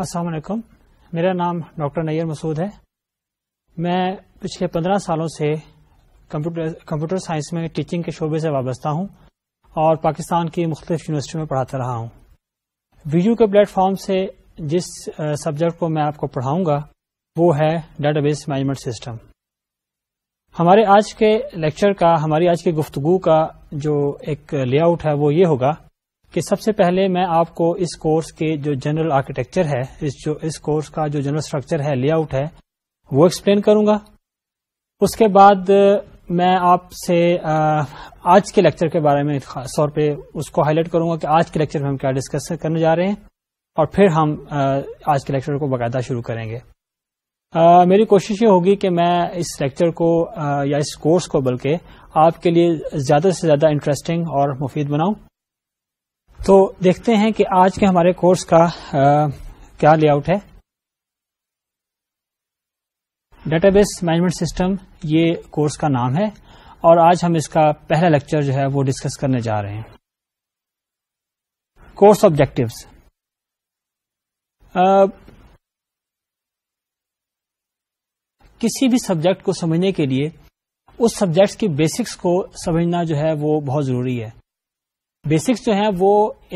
असलकम मेरा नाम डॉक्टर नैयर मसूद है मैं पिछले पंद्रह सालों से कंप्यूटर कंप्यूटर साइंस में टीचिंग के शोबे से वाबस्ता हूँ और पाकिस्तान की मुख्तलिफ यूनिवर्सिटी में पढ़ाता रहा हूँ वीडियो के प्लेटफॉर्म से जिस सब्जेक्ट को मैं आपको पढ़ाऊंगा वो है डाटाबेस मैनेजमेंट सिस्टम हमारे आज के लेक्चर का हमारी आज की गुफ्तगु का जो एक लेआउट है वो ये होगा कि सबसे पहले मैं आपको इस कोर्स के जो जनरल आर्किटेक्चर है इस जो इस कोर्स का जो जनरल स्ट्रक्चर है लेआउट है वो एक्सप्लेन करूंगा उसके बाद मैं आपसे आज के लेक्चर के बारे में खास तौर पे उसको हाईलाइट करूंगा कि आज के लेक्चर में हम क्या डिस्कस करने जा रहे हैं और फिर हम आज के लेक्चर को बाकायदा शुरू करेंगे आ, मेरी कोशिश ये होगी कि मैं इस लेक्चर को आ, या इस कोर्स को बल्कि आपके लिए ज्यादा से ज्यादा इंटरेस्टिंग और मुफीद बनाऊं तो देखते हैं कि आज के हमारे कोर्स का आ, क्या लेआउट है डेटाबेस मैनेजमेंट सिस्टम ये कोर्स का नाम है और आज हम इसका पहला लेक्चर जो है वो डिस्कस करने जा रहे हैं कोर्स ऑब्जेक्टिव्स किसी भी सब्जेक्ट को समझने के लिए उस सब्जेक्ट्स की बेसिक्स को समझना जो है वो बहुत जरूरी है बेसिक्स जो हैं वो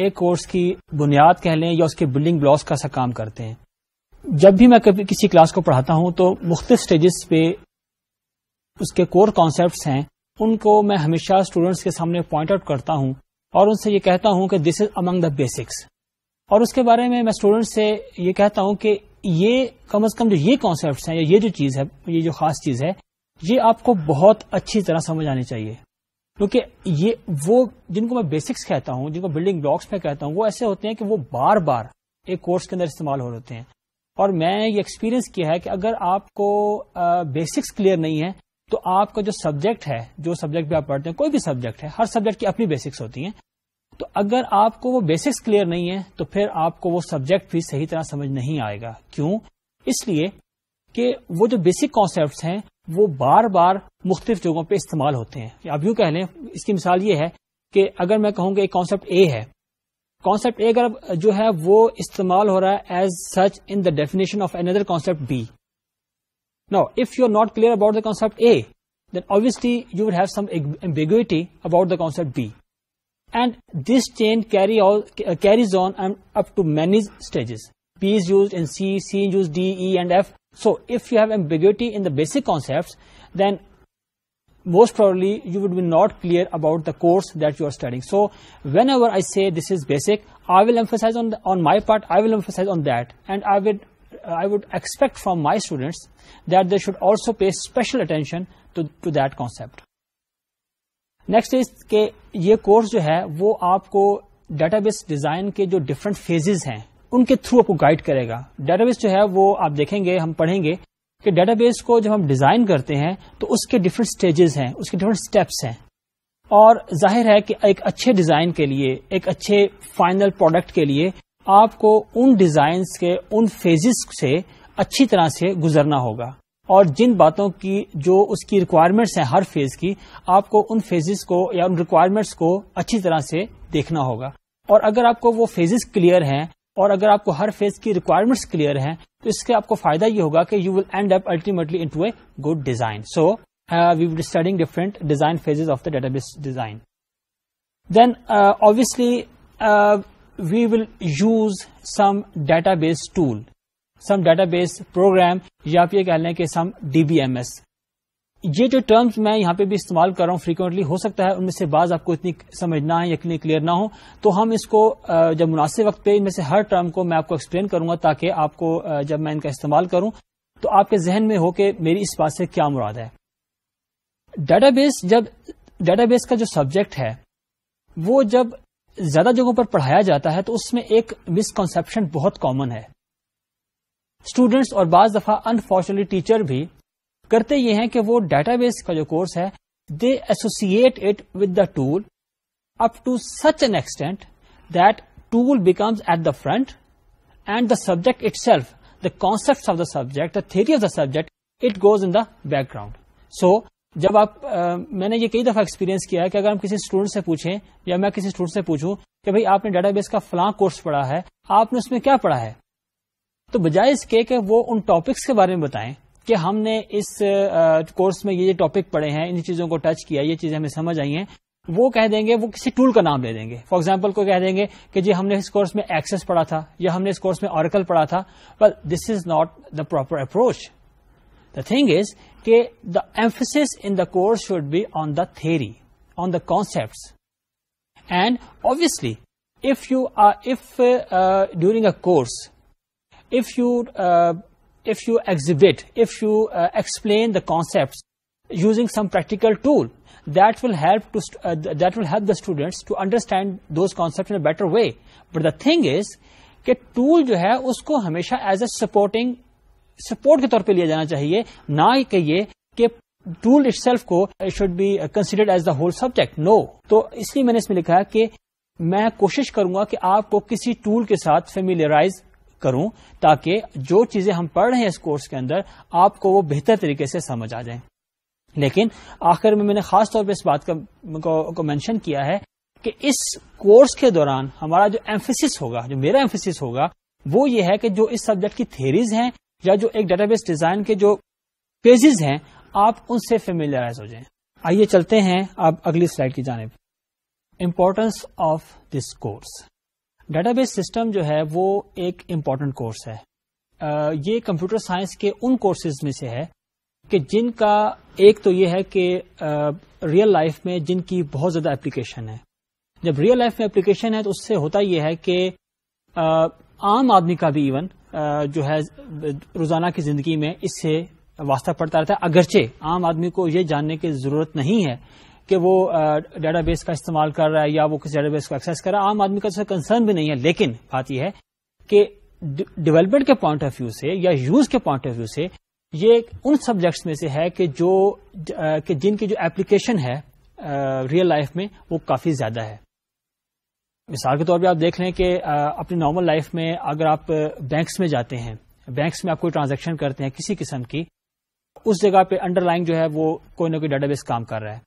एक कोर्स की बुनियाद कह लें या उसके बिल्डिंग ब्लॉक्स का सा काम करते हैं जब भी मैं कभी किसी क्लास को पढ़ाता हूं तो मुख्तलिफ स्टेजेस पे उसके कोर कॉन्सेप्ट हैं उनको मैं हमेशा स्टूडेंट्स के सामने पॉइंट आउट करता हूं और उनसे ये कहता हूं कि this is among the basics और उसके बारे में मैं स्टूडेंट से ये कहता हूं कि ये कम अज कम जो ये कॉन्सेप्ट हैं या ये जो चीज है ये जो खास चीज है ये आपको बहुत अच्छी तरह समझ आनी चाहिए क्योंकि ये वो जिनको मैं बेसिक्स कहता हूँ जिनको बिल्डिंग ब्लॉक्स में कहता हूँ वो ऐसे होते हैं कि वो बार बार एक कोर्स के अंदर इस्तेमाल हो रहे होते हैं और मैं ये एक्सपीरियंस किया है कि अगर आपको बेसिक्स क्लियर नहीं है तो आपका जो सब्जेक्ट है जो सब्जेक्ट भी आप पढ़ते हैं कोई भी सब्जेक्ट है हर सब्जेक्ट की अपनी बेसिक्स होती हैं तो अगर आपको वो बेसिक्स क्लियर नहीं है तो फिर आपको वो सब्जेक्ट भी सही तरह समझ नहीं आएगा क्यों इसलिए कि वो जो बेसिक कॉन्सेप्ट हैं वो बार बार मुख्तफ जगहों पर इस्तेमाल होते हैं आप यूं कह लें इसकी मिसाल ये है कि अगर मैं कहूँगा एक कॉन्सेप्ट ए है कॉन्सेप्ट ए अगर जो है वो इस्तेमाल हो रहा है as such in the definition of another concept be now if you are not clear about the concept a then obviously you would have some ambiguity about the concept B. And this chain carry all, carries on and up to many stages. B is used in C, C is used D, E and F So if you have ambiguity in the basic concepts, then most probably you would be not clear about the course that you are studying. So whenever I say this is basic, I will emphasize on the, on my part, I will emphasize on that. And I would, I would expect from my students that they should also pay special attention to, to that concept. Next is के ये course जो है वो आपको database design के जो different phases हैं उनके थ्रू आपको गाइड करेगा डेटाबेस जो है वो आप देखेंगे हम पढ़ेंगे कि डेटाबेस को जब हम डिजाइन करते हैं तो उसके डिफरेंट स्टेजेस हैं उसके डिफरेंट स्टेप्स हैं और जाहिर है कि एक अच्छे डिजाइन के लिए एक अच्छे फाइनल प्रोडक्ट के लिए आपको उन डिजाइन के उन फेजेस से अच्छी तरह से गुजरना होगा और जिन बातों की जो उसकी रिक्वायरमेंट्स हैं हर फेज की आपको उन फेजेस को या उन रिक्वायरमेंट्स को अच्छी तरह से देखना होगा और अगर आपको वो फेजेस क्लियर हैं और अगर आपको हर फेज की रिक्वायरमेंट्स क्लियर हैं तो इसके आपको फायदा ये होगा कि you will end up ultimately into a good design so we will studying different design phases of the database design then obviously we will use will use tool some tool some database या आप ये कह लें कि सम DBMS ये जो terms मैं यहां पे भी इस्तेमाल कर रहा हूँ फ्रीक्वेंटली हो सकता है उनमें से बाज आपको इतनी समझना है इतनी क्लियर ना हो तो हम इसको जब मुनासिब वक्त पे इनमें से हर टर्म को मैं आपको एक्सप्लेन करूंगा ताकि आपको जब मैं इनका इस्तेमाल करूं तो आपके जहन में हो कि मेरी इस बात से क्या मुराद है डाटाबेस जब डाटाबेस का जो सब्जेक्ट है वो जब ज्यादा जगहों पर पढ़ाया जाता है तो उसमें एक मिसकॉन्सेप्शन बहुत कॉमन है स्टूडेंट्स और बाज दफा अनफॉर्चुनेटली टीचर भी करते ये हैं कि वो डेटाबेस का जो कोर्स है they associate it with the tool up to such an extent that tool becomes at the front and the subject itself the concepts of the subject, the theory of the subject, it goes in the background. So, जब आप आ, मैंने ये कई दफा experience किया है कि अगर हम किसी स्टूडेंट से पूछें या मैं किसी स्टूडेंट से पूछूं कि भाई आपने डेटाबेस का फला कोर्स पढ़ा है आपने उसमें क्या पढ़ा है तो बजाय इसके कि वो उन टॉपिक्स के बारे में बताएं कि हमने इस कोर्स में ये ये टॉपिक पढ़े हैं इन चीजों को टच किया ये चीजें हमें समझ आई हैं वो कह देंगे वो किसी टूल का नाम ले देंगे फॉर एग्जाम्पल को कह देंगे कि जी हमने इस कोर्स में एक्सेस पढ़ा था या हमने इस कोर्स में ऑरिकल पढ़ा था but this is not the proper approach the thing is के the emphasis in the course should be on the theory on the concept and obviously if you are if uh, uh, during a course if you uh, if you exhibit, if you uh, explain the concepts using some practical tool, that will help to uh, that will help the students to understand those concepts in a better way. But the thing is कि tool जो है उसको हमेशा as a supporting support के तौर पे लिया जाना चाहिए ना ही कहिए कि टूल इट को should be considered as the whole subject no तो इसलिए मैंने इसमें लिखा है कि मैं कोशिश करूंगा कि आपको किसी टूल के साथ फेमिलियराइज करूं ताकि जो चीजें हम पढ़ रहे हैं इस कोर्स के अंदर आपको वो बेहतर तरीके से समझ आ जाए लेकिन आखिर में मैंने खास तौर पे इस बात का को, को मेंशन किया है कि इस कोर्स के दौरान हमारा जो एम्फेसिस होगा जो मेरा एम्फेसिस होगा वो ये है कि जो इस सब्जेक्ट की थेरीज हैं या जो एक डेटाबेस डिजाइन के जो पेजेस हैं आप उनसे फेमिलियराइज हो जाएं आइए चलते हैं अब अगली स्लाइड की जानब importance of this course database system जो है वो एक इम्पॉर्टेंट कोर्स है आ, ये कंप्यूटर साइंस के उन कोर्सेज में से है कि जिनका एक तो ये है कि रियल लाइफ में जिनकी बहुत ज्यादा एप्लीकेशन है जब रियल लाइफ में एप्लीकेशन है तो उससे होता यह है कि आम आदमी का भी इवन जो है रोजाना की जिंदगी में इससे वास्ता पड़ता रहता है अगरचे आम आदमी को ये जानने की जरूरत नहीं है कि वो डेटाबेस का इस्तेमाल कर रहा है या वो किसी डेटाबेस को एक्सेस कर रहा है आम आदमी का इसका कंसर्न भी नहीं है लेकिन बात यह है कि डेवलपमेंट के पॉइंट ऑफ व्यू से या यूज के पॉइंट ऑफ व्यू से ये उन सब्जेक्ट्स में से है कि जो कि जिनकी जो एप्लीकेशन है रियल लाइफ में वो काफी ज्यादा है मिसाल के तौर पर आप देख लें कि अपनी नॉर्मल लाइफ में अगर आप बैंक्स में जाते हैं बैंक्स में आप कोई ट्रांजेक्शन करते हैं किसी किस्म की उस जगह पे अंडरलाइन जो है वो कोई ना कोई डेटाबेस काम कर रहा है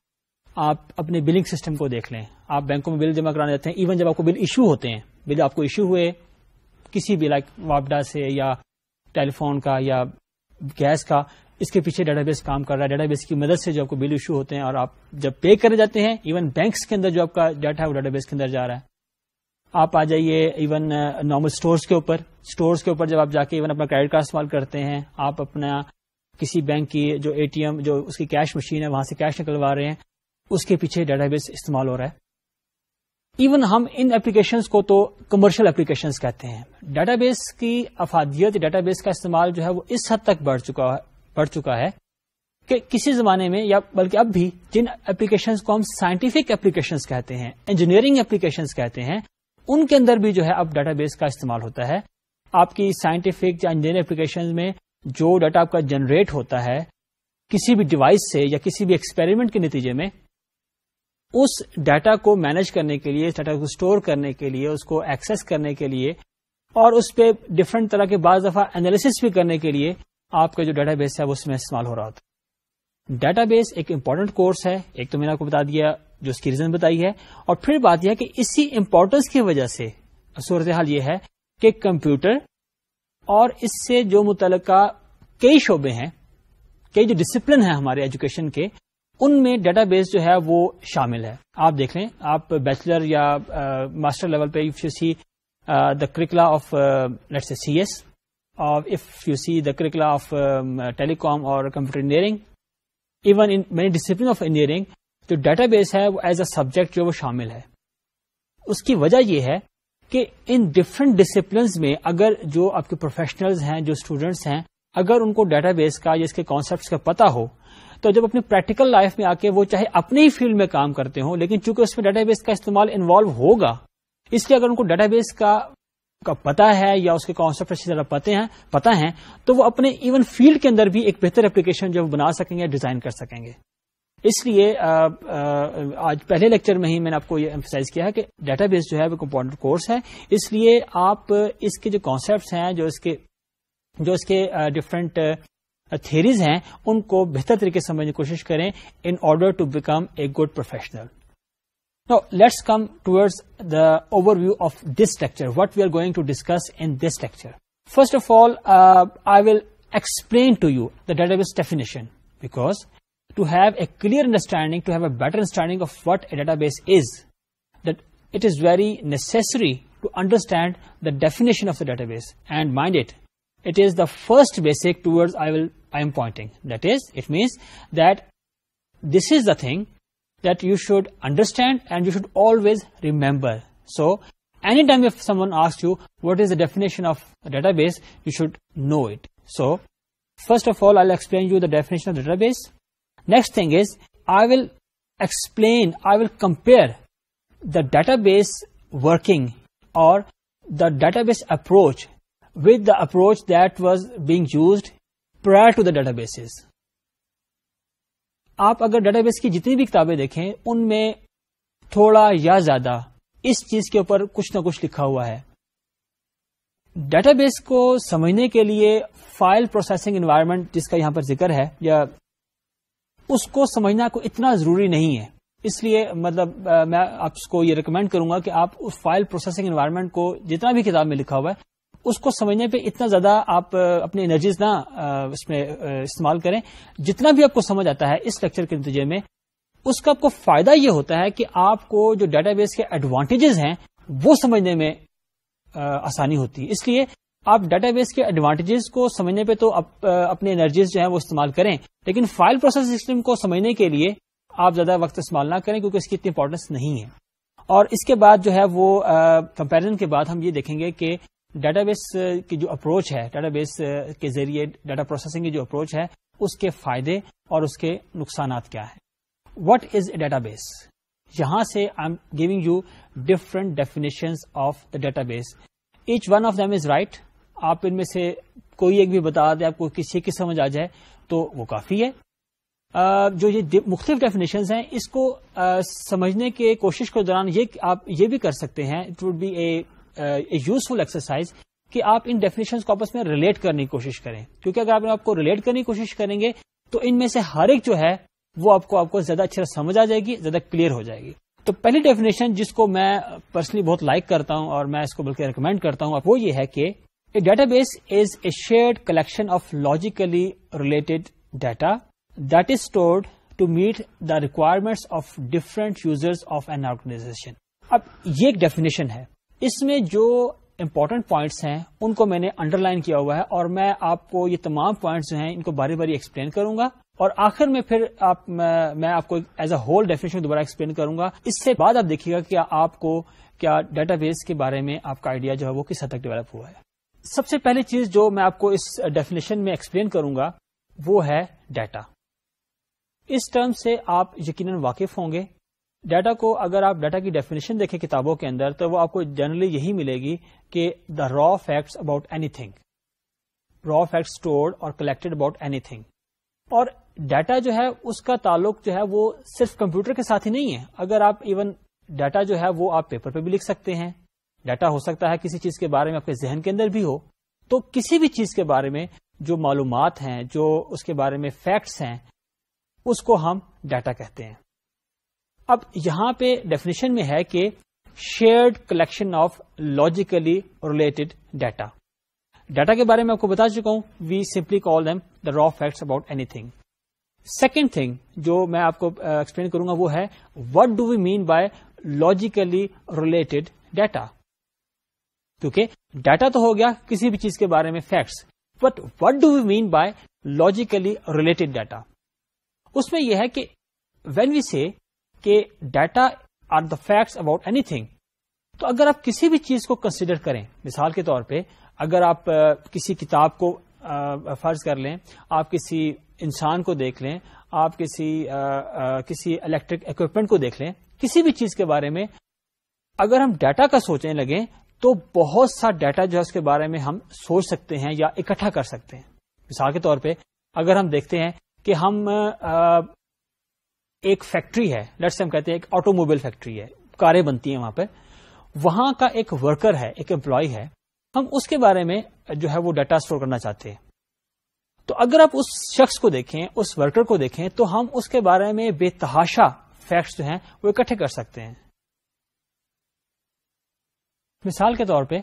आप अपने बिलिंग सिस्टम को देख लें आप बैंकों में बिल जमा कराने जाते हैं इवन जब आपको बिल इशू होते हैं बिल आपको इशू हुए किसी भी लाइक वापडा से या टेलीफोन का या गैस का इसके पीछे डेटाबेस काम कर रहा है डेटाबेस की मदद से जो आपको बिल इशू होते हैं और आप जब पे करने जाते हैं इवन बैंक्स के अंदर जो आपका डाटा है वो डेटाबेस के अंदर जा रहा है आप आ जाइए इवन नॉर्मल स्टोर्स के ऊपर स्टोर्स के ऊपर जब आप जाके इवन अपना क्रेडिट कार्ड इस्तेमाल करते हैं आप अपना किसी बैंक की जो एटीएम जो उसकी कैश मशीन है वहां से कैश निकलवा रहे हैं उसके पीछे डेटाबेस इस्तेमाल हो रहा है इवन हम इन एप्लीकेशन को तो कमर्शियल एप्लीकेशन कहते हैं डाटाबेस की अफादियत डाटाबेस का इस्तेमाल जो है वो इस हद तक बढ़ चुका बढ़ चुका है कि किसी जमाने में या बल्कि अब भी जिन एप्लीकेशन को हम साइंटिफिक एप्लीकेशन कहते हैं इंजीनियरिंग एप्लीकेशन कहते हैं उनके अंदर भी जो है अब डाटाबेस का इस्तेमाल होता है आपकी साइंटिफिक या इंजीनियरिंग एप्लीकेशन में जो डाटा आपका जनरेट होता है किसी भी डिवाइस से या किसी भी एक्सपेरिमेंट के नतीजे में उस डाटा को मैनेज करने के लिए डाटा को स्टोर करने के लिए उसको एक्सेस करने के लिए और उस पर डिफरेंट तरह के बाज दफा एनालिसिस भी करने के लिए आपका जो डाटाबेस है वो उसमें इस्तेमाल हो रहा था डाटाबेस एक इंपॉर्टेंट कोर्स है एक तो मैंने आपको बता दिया जो उसकी रीजन बताई है और फिर बात यह कि इसी इंपॉर्टेंस की वजह से सूरत हाल यह है कि कंप्यूटर और इससे जो मुतल कई शोबे हैं कई जो डिसिप्लिन है हमारे एजुकेशन के उनमें डेटाबेस जो है वो शामिल है आप देख लें आप बैचलर या मास्टर लेवल पे if you see the curricula of let's CS or if you see the curricula of um, uh, telecom or computer engineering even in many disciplines of engineering जो database है वो as a subject जो वो शामिल है उसकी वजह यह है कि इन डिफरेंट डिसिप्लिन में अगर जो आपके प्रोफेशनल्स हैं जो स्टूडेंट्स हैं अगर उनको डेटाबेस का या इसके कॉन्सेप्ट का पता हो तो जब अपनी प्रैक्टिकल लाइफ में आके वो चाहे अपने ही फील्ड में काम करते हो लेकिन चूंकि उसमें डेटाबेस का इस्तेमाल इन्वॉल्व होगा इसलिए अगर उनको डेटाबेस का का पता है या उसके कॉन्सेप्ट अच्छी तरह पते हैं पता है तो वो अपने इवन फील्ड के अंदर भी एक बेहतर एप्लीकेशन जो बना सकेंगे डिजाइन कर सकेंगे इसलिए आज पहले लेक्चर में ही मैंने आपको ये एम्फोसाइज किया है कि डेटाबेस जो है वो कंपाउंडेड कोर्स है इसलिए आप इसके जो कॉन्सेप्ट हैं जो इसके जो इसके डिफरेंट थेरीज हैं उनको बेहतर तरीके से समझने की कोशिश करें in order to become a good professional Now let's come towards the overview of this lecture, what we are going to discuss in this lecture. First of all, uh, I will explain to you the database definition because to have a clear understanding, to have a better understanding of what a database is, that it is very necessary to understand the definition of the database and mind it, it is the first basic towards I will I am pointing that is it means that this is the thing that you should understand and you should always remember so anytime if someone asks you what is the definition of a database you should know it so first of all I'll explain you the definition of database next thing is I will explain I will compare the database working or the database approach with the approach that was being used prior to the databases. आप अगर database की जितनी भी किताबें देखें उनमें थोड़ा या ज्यादा इस चीज के ऊपर कुछ ना कुछ लिखा हुआ है डेटाबेस को समझने के लिए फाइल प्रोसेसिंग एनवायरनमेंट जिसका यहां पर जिक्र है या उसको समझना को इतना जरूरी नहीं है इसलिए मतलब आ, मैं आपको ये रिकमेंड करूंगा कि आप उस फाइल प्रोसेसिंग एनवायरनमेंट को जितना भी किताब में लिखा हुआ है उसको समझने पे इतना ज्यादा आप अपनी एनर्जीज ना इसमें इस्तेमाल करें जितना भी आपको समझ आता है इस लेक्चर के नतीजे में उसका आपको फायदा यह होता है कि आपको जो डेटाबेस के एडवांटेजेस हैं वो समझने में आसानी होती है इसलिए आप डेटाबेस के एडवांटेजेस को समझने पे तो आप अपने एनर्जीज जो है वो इस्तेमाल करें लेकिन फाइल प्रोसेस सिस्टम को समझने के लिए आप ज्यादा वक्त इस्तेमाल ना करें क्योंकि इसकी इतनी इंपॉर्टेंस नहीं है और इसके बाद जो है वो कंपैरिजन के बाद हम ये देखेंगे कि डेटाबेस uh, की जो अप्रोच है डेटाबेस uh, के जरिए डाटा प्रोसेसिंग की जो अप्रोच है उसके फायदे और उसके नुकसान क्या है वट इज ए डेटाबेस यहां से I am giving you different definition of the database each one of them is right आप इनमें से कोई एक भी बता दे आपको किसी की समझ आ जाए तो वो काफी है Uh, जो ये मुख्तलिफ डेफिनेशन हैं इसको uh, समझने के कोशिश के दौरान ये आप ये भी कर सकते हैं it would be a useful exercise कि आप इन डेफिनेशन को आपस में रिलेट करने की कोशिश करें क्योंकि अगर आप आपको रिलेट करने की कोशिश करेंगे तो इनमें से हर एक जो है वो आपको आपको ज्यादा अच्छे से समझ आ जाएगी ज्यादा क्लियर हो जाएगी तो पहली डेफिनेशन जिसको मैं पर्सनली बहुत लाइक करता हूं और मैं इसको बल्कि रिकमेंड करता हूं वो ये है कि a database is a shared collection of logically related data that is stored to meet the requirements of different users of an organisation अब ये एक डेफिनेशन है इसमें जो इंपॉर्टेंट पॉइंट्स हैं उनको मैंने अंडरलाइन किया हुआ है और मैं आपको ये तमाम पॉइंट्स जो हैं इनको बारी बारी एक्सप्लेन करूंगा और आखिर में फिर आप मैं, मैं आपको एज अ होल डेफिनेशन दोबारा एक्सप्लेन करूंगा इससे बाद आप देखिएगा कि आपको क्या डेटाबेस के बारे में आपका आइडिया जो है वो किस हद तक डेवलप हुआ है सबसे पहली चीज जो मैं आपको इस डेफिनेशन में एक्सप्लेन करूंगा वो है डाटा इस टर्म से आप यकीनन वाकिफ होंगे डाटा को अगर आप डाटा की डेफिनेशन देखें किताबों के अंदर तो वो आपको जनरली यही मिलेगी कि the raw facts about anything raw fact stored और कलेक्टेड अबाउट एनीथिंग और डाटा जो है उसका ताल्लुक जो है वो सिर्फ कंप्यूटर के साथ ही नहीं है अगर आप इवन डाटा जो है वो आप पेपर पे भी लिख सकते हैं डाटा हो सकता है किसी चीज के बारे में आपके जहन के अंदर भी हो तो किसी भी चीज के बारे में जो मालूम हैं जो उसके बारे में फैक्ट्स हैं उसको हम डाटा कहते हैं अब यहां पे डेफिनेशन में है कि shared collection of logically related data data के बारे में आपको बता चुका हूं we simply call them the raw facts about anything second thing जो मैं आपको एक्सप्लेन uh, करूंगा वो है what do we mean by logically related data क्योंकि डाटा तो हो गया किसी भी चीज के बारे में facts but what do we mean by logically related data उसमें यह है कि वेन वी से के data are the facts about anything तो अगर आप किसी भी चीज को कंसिडर करें मिसाल के तौर पे अगर आप किसी किताब को फर्ज कर लें आप किसी इंसान को देख लें आप किसी आ, आ, किसी इलेक्ट्रिक इक्विपमेंट को देख लें किसी भी चीज के बारे में अगर हम डाटा का सोचने लगें तो बहुत सा डाटा जो है उसके बारे में हम सोच सकते हैं या इकट्ठा कर सकते हैं मिसाल के तौर पे अगर हम देखते हैं कि हम एक फैक्ट्री है लेट्स हम कहते हैं एक ऑटोमोबाइल फैक्ट्री है कारें बनती हैं वहां पर वहां का एक वर्कर है एक एम्प्लॉय है हम उसके बारे में जो है वो डाटा स्टोर करना चाहते हैं तो अगर आप उस शख्स को देखें उस वर्कर को देखें तो हम उसके बारे में बेतहाशा फैक्ट्स जो हैं वो इकट्ठे कर सकते हैं मिसाल के तौर पे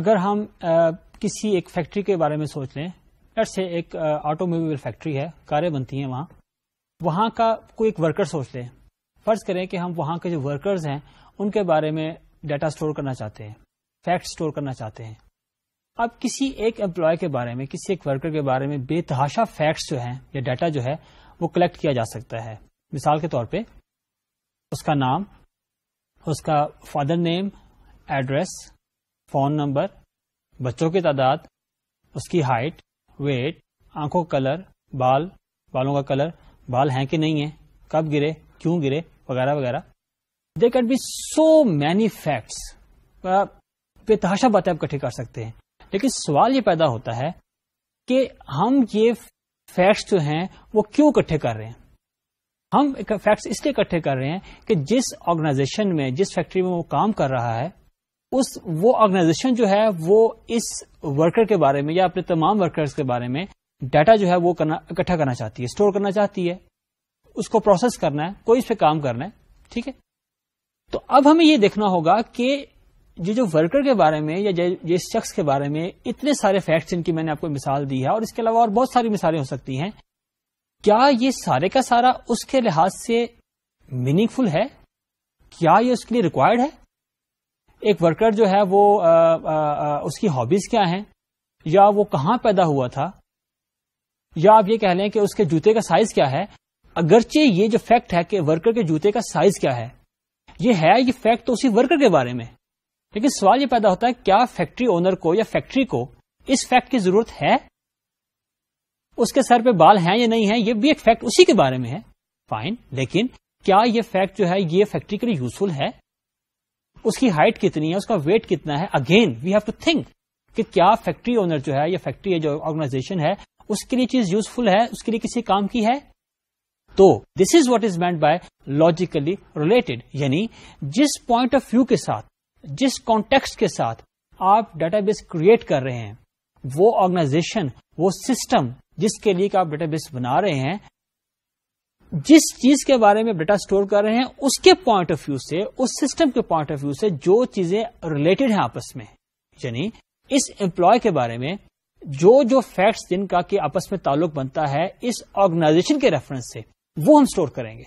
अगर हम आ, किसी एक फैक्ट्री के बारे में सोच लें लेट्स से एक ऑटोमोबाइल फैक्ट्री है कारें बनती हैं वहां वहाँ का कोई एक वर्कर सोच लें फर्ज करें कि हम वहाँ के जो वर्कर्स हैं उनके बारे में डाटा स्टोर करना चाहते हैं फैक्ट स्टोर करना चाहते हैं अब किसी एक एम्प्लॉय के बारे में किसी एक वर्कर के बारे में बेतहाशा फैक्ट्स जो हैं या डाटा जो है वो कलेक्ट किया जा सकता है मिसाल के तौर पे उसका नाम उसका father name address phone number बच्चों की तादाद उसकी हाइट वेट आंखों का कलर बाल बालों का कलर बाल हैं कि नहीं है कब गिरे क्यों गिरे वगैरह वगैरह they can be so many facts बेतहाशा बातें आप इकट्ठी कर सकते हैं लेकिन सवाल ये पैदा होता है कि हम ये फैक्ट्स जो हैं वो क्यों इकट्ठे कर रहे हैं हम फैक्ट्स इसलिए इकट्ठे कर रहे हैं कि जिस ऑर्गेनाइजेशन में जिस फैक्ट्री में वो काम कर रहा है उस वो ऑर्गेनाइजेशन जो है वो इस वर्कर के बारे में या अपने तमाम वर्कर्स के बारे में डाटा जो है वो करना इकट्ठा करना चाहती है स्टोर करना चाहती है उसको प्रोसेस करना है कोई इस पर काम करना है ठीक है तो अब हमें ये देखना होगा कि ये जो वर्कर के बारे में या जिस शख्स के बारे में इतने सारे फैक्ट्स इनकी मैंने आपको मिसाल दी है और इसके अलावा और बहुत सारी मिसालें हो सकती हैं क्या ये सारे का सारा उसके लिहाज से मीनिंगफुल है क्या ये उसके लिए रिक्वायर्ड है एक वर्कर जो है वो आ, आ, आ, उसकी हॉबीज क्या हैं या वो कहाँ पैदा हुआ था या आप ये कह लें कि उसके जूते का साइज क्या है अगरचे ये जो फैक्ट है कि वर्कर के जूते का साइज क्या है ये है ये फैक्ट तो उसी वर्कर के बारे में लेकिन सवाल ये पैदा होता है क्या फैक्ट्री ओनर को या फैक्ट्री को इस फैक्ट की जरूरत है उसके सर पे बाल हैं या नहीं है ये भी एक फैक्ट उसी के बारे में है फाइन लेकिन क्या ये फैक्ट जो है ये फैक्ट्री के लिए यूजफुल है उसकी हाइट कितनी है उसका वेट कितना है again we have to think कि क्या फैक्ट्री ओनर जो है या फैक्ट्री जो ऑर्गेनाइजेशन है उसके लिए चीज यूजफुल है उसके लिए किसी काम की है तो this is what is meant by logically related यानी जिस पॉइंट ऑफ व्यू के साथ जिस कॉन्टेक्स्ट के साथ आप डेटाबेस क्रिएट कर रहे हैं वो ऑर्गेनाइजेशन वो सिस्टम जिसके लिए आप डेटाबेस बना रहे हैं जिस चीज के बारे में डेटा स्टोर कर रहे हैं उसके पॉइंट ऑफ व्यू से उस सिस्टम के पॉइंट ऑफ व्यू से जो चीजें रिलेटेड हैं आपस में यानी इस एम्प्लॉय के बारे में जो जो फैक्ट्स जिनका कि आपस में ताल्लुक बनता है इस ऑर्गेनाइजेशन के रेफरेंस से वो हम स्टोर करेंगे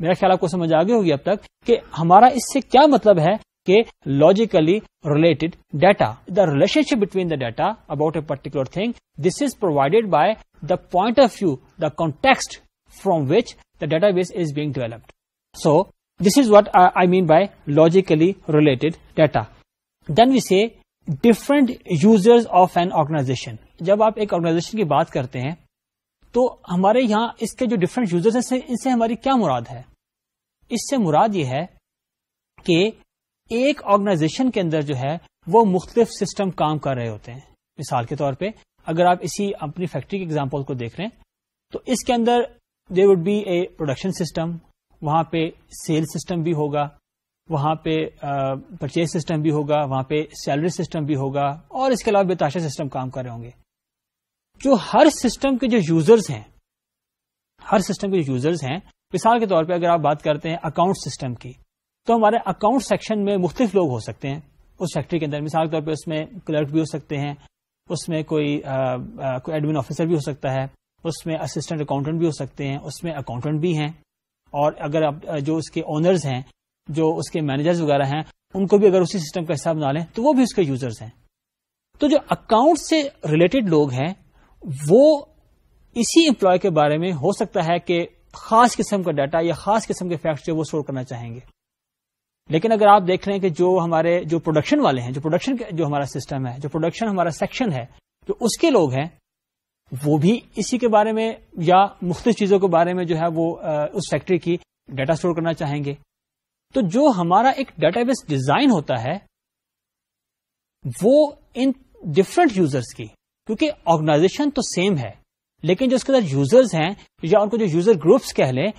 मेरा ख्याल आपको समझ आ गई होगी अब तक कि हमारा इससे क्या मतलब है कि logically related data the relationship between the data about a particular thing this is provided by the point of view the context from which the database is being developed. So this is what I mean by logically related data. Then we say different users of an organisation जब आप एक organisation की बात करते हैं तो हमारे यहां इसके जो डिफरेंट यूजर्स हैं इनसे हमारी क्या मुराद है इससे मुराद ये है कि एक ऑर्गेनाइजेशन के अंदर जो है वो मुख्तलिफ सिस्टम काम कर रहे होते हैं मिसाल के तौर पर अगर आप इसी अपनी फैक्ट्री के एग्जाम्पल को देख रहे हैं तो इसके अंदर there would be a production system वहां पे सेल सिस्टम भी होगा वहाँ पे परचेज सिस्टम भी होगा वहाँ पे सैलरी सिस्टम भी होगा और इसके अलावा बेताशा सिस्टम काम कर रहे होंगे जो हर सिस्टम के जो यूजर्स हैं हर सिस्टम के जो यूजर्स हैं मिसाल के तौर पे अगर आप बात करते हैं अकाउंट सिस्टम की तो हमारे अकाउंट सेक्शन में मुख्तलिफ लोग हो सकते हैं उस फैक्ट्री के अंदर मिसाल के तौर पर उसमें क्लर्क भी हो सकते हैं उसमें कोई आ, आ, कोई एडमिन ऑफिसर भी हो सकता है उसमें असिस्टेंट अकाउंटेंट भी हो सकते हैं उसमें अकाउंटेंट भी हैं और अगर आप जो उसके ओनर्स हैं जो उसके मैनेजर्स वगैरह हैं उनको भी अगर उसी सिस्टम का हिस्सा बना लें तो वो भी उसके यूजर्स हैं तो जो अकाउंट से रिलेटेड लोग हैं वो इसी एम्प्लॉय के बारे में हो सकता है कि खास किस्म का डाटा या खास किस्म के फैक्ट्स जो वो स्टोर करना चाहेंगे लेकिन अगर आप देख रहे हैं कि जो हमारे जो प्रोडक्शन वाले हैं जो प्रोडक्शन जो हमारा सिस्टम है जो प्रोडक्शन हमारा सेक्शन है जो तो उसके लोग हैं वो भी इसी के बारे में या मुख्त चीजों के बारे में जो है वो उस फैक्ट्री की डाटा स्टोर करना चाहेंगे तो जो हमारा एक डेटाबेस डिजाइन होता है वो इन डिफरेंट यूजर्स की क्योंकि ऑर्गेनाइजेशन तो सेम है लेकिन जो उसके अंदर यूजर्स हैं या उनको जो यूजर ग्रुप्स कह लें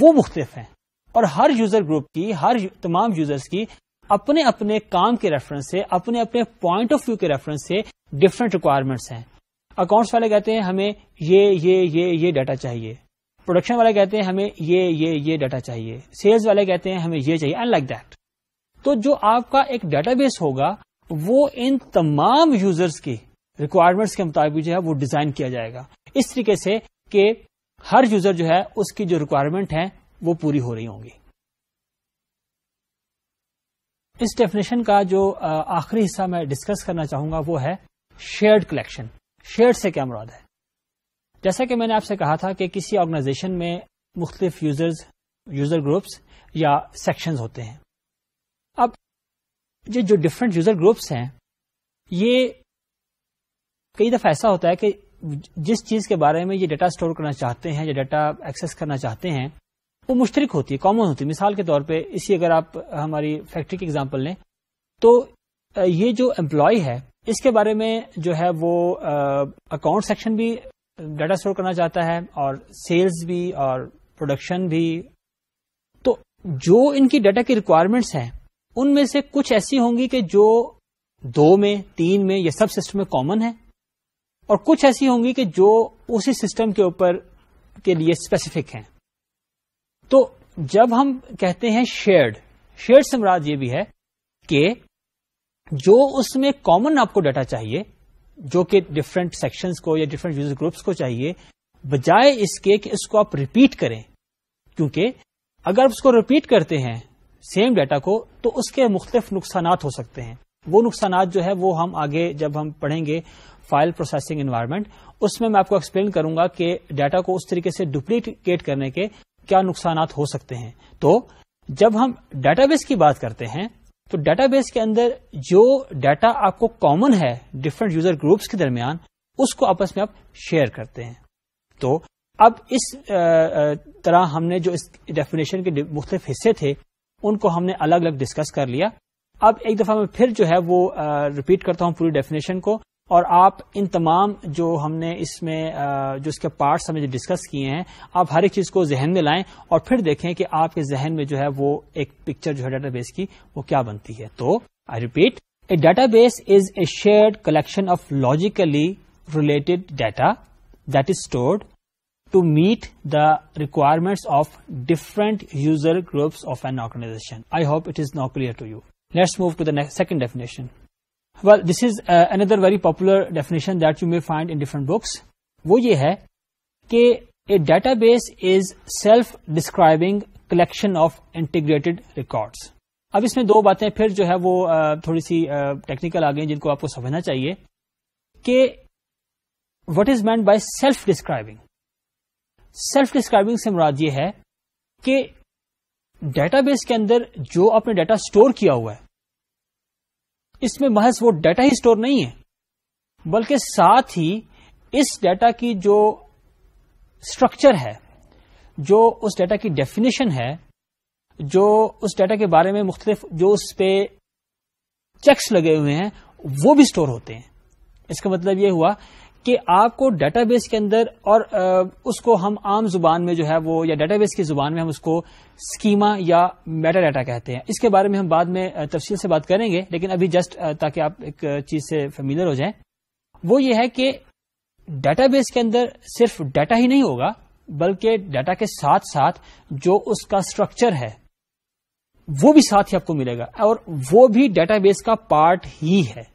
वो मुख्तफ हैं और हर यूजर ग्रुप की हर तमाम यूजर्स की अपने अपने काम के रेफरेंस से अपने अपने पॉइंट ऑफ व्यू के रेफरेंस से डिफरेंट रिक्वायरमेंट्स हैं अकाउंट्स वाले कहते हैं हमें ये ये ये ये डाटा चाहिए प्रोडक्शन वाले कहते हैं हमें ये ये ये डाटा चाहिए सेल्स वाले कहते हैं हमें ये चाहिए एंड लाइक दैट तो जो आपका एक डाटा बेस होगा वो इन तमाम यूजर्स की रिक्वायरमेंट्स के मुताबिक जो है वो डिजाइन किया जाएगा इस तरीके से कि हर यूजर जो है उसकी जो रिक्वायरमेंट है वो पूरी हो रही होंगी इस डेफिनेशन का जो आखिरी हिस्सा मैं डिस्कस करना चाहूंगा वो है शेयर्ड कलेक्शन शेयर से क्या मुराद है जैसा कि मैंने आपसे कहा था कि किसी ऑर्गेनाइजेशन में मुख्तलिफ यूजर्स यूजर ग्रुप्स या सेक्शंस होते हैं अब ये जो डिफरेंट यूजर ग्रुप्स हैं ये कई दफा ऐसा होता है कि जिस चीज के बारे में ये डाटा स्टोर करना चाहते हैं या डाटा एक्सेस करना चाहते हैं वो मुश्तरक होती है कॉमन होती है मिसाल के तौर पे इसी अगर आप हमारी फैक्ट्री की एग्जांपल लें तो ये जो एम्प्लॉय है इसके बारे में जो है वो अकाउंट सेक्शन भी डाटा स्टोर करना चाहता है और सेल्स भी और प्रोडक्शन भी तो जो इनकी डाटा की रिक्वायरमेंट्स हैं उनमें से कुछ ऐसी होंगी कि जो दो में तीन में या सब सिस्टम में कॉमन है और कुछ ऐसी होंगी कि जो उसी सिस्टम के ऊपर के लिए स्पेसिफिक हैं तो जब हम कहते हैं शेयर्ड शेयर्ड से मुराद ये भी है कि जो उसमें कॉमन आपको डाटा चाहिए जो कि डिफरेंट सेक्शंस को या डिफरेंट यूजर ग्रुप्स को चाहिए बजाय इसके कि इसको आप रिपीट करें क्योंकि अगर आप उसको रिपीट करते हैं सेम डाटा को तो उसके मुख्तफ नुकसान हो सकते हैं वो नुकसान जो है वो हम आगे जब हम पढ़ेंगे फाइल प्रोसेसिंग इन्वायरमेंट उसमें मैं आपको एक्सप्लेन करूंगा कि डाटा को उस तरीके से डुप्लीकेट करने के क्या नुकसान हो सकते हैं तो जब हम डेटाबेस की बात करते हैं तो डेटाबेस के अंदर जो डाटा आपको कॉमन है डिफरेंट यूजर ग्रुप्स के दरमियान उसको आपस में आप शेयर करते हैं तो अब इस तरह हमने जो इस डेफिनेशन के मुख्तफ हिस्से थे उनको हमने अलग अलग डिस्कस कर लिया अब एक दफा मैं फिर जो है वो रिपीट करता हूं पूरी डेफिनेशन को और आप इन तमाम जो हमने इसमें जो इसके पार्ट्स हमने जो डिस्कस किए हैं आप हर एक चीज को जहन में लाएं और फिर देखें कि आपके जहन में जो है वो एक पिक्चर जो है डेटाबेस की वो क्या बनती है तो I repeat a database is a shared collection of logically related data that is stored to meet the requirements of different user groups of an organisation I hope it is not clear to you let's move to the second definition well this is uh, another very popular definition that you may find in different books वो ये है कि a database is self describing collection of integrated records अब इसमें दो बातें फिर जो है वो थोड़ी सी टेक्निकल आ गई जिनको आपको समझना चाहिए कि what is meant by self describing self describing से मुराद ये है कि डेटाबेस के अंदर जो आपने डेटा स्टोर किया हुआ है इसमें महज वो डाटा ही स्टोर नहीं है बल्कि साथ ही इस डाटा की जो स्ट्रक्चर है जो उस डाटा की डेफिनेशन है जो उस डाटा के बारे में मुख्तलिफ जो उस पर चेक्स लगे हुए हैं वो भी स्टोर होते हैं इसका मतलब ये हुआ कि आपको डेटाबेस के अंदर और उसको हम आम जुबान में जो है वो या डेटाबेस की जुबान में हम उसको स्कीमा या मेटा डाटा कहते हैं इसके बारे में हम बाद में तफसील से बात करेंगे लेकिन अभी जस्ट ताकि आप एक चीज से फेमिलियर हो जाएं वो ये है कि डेटाबेस के अंदर सिर्फ डाटा ही नहीं होगा बल्कि डाटा के साथ साथ जो उसका स्ट्रक्चर है वो भी साथ ही आपको मिलेगा और वो भी डेटाबेस का पार्ट ही है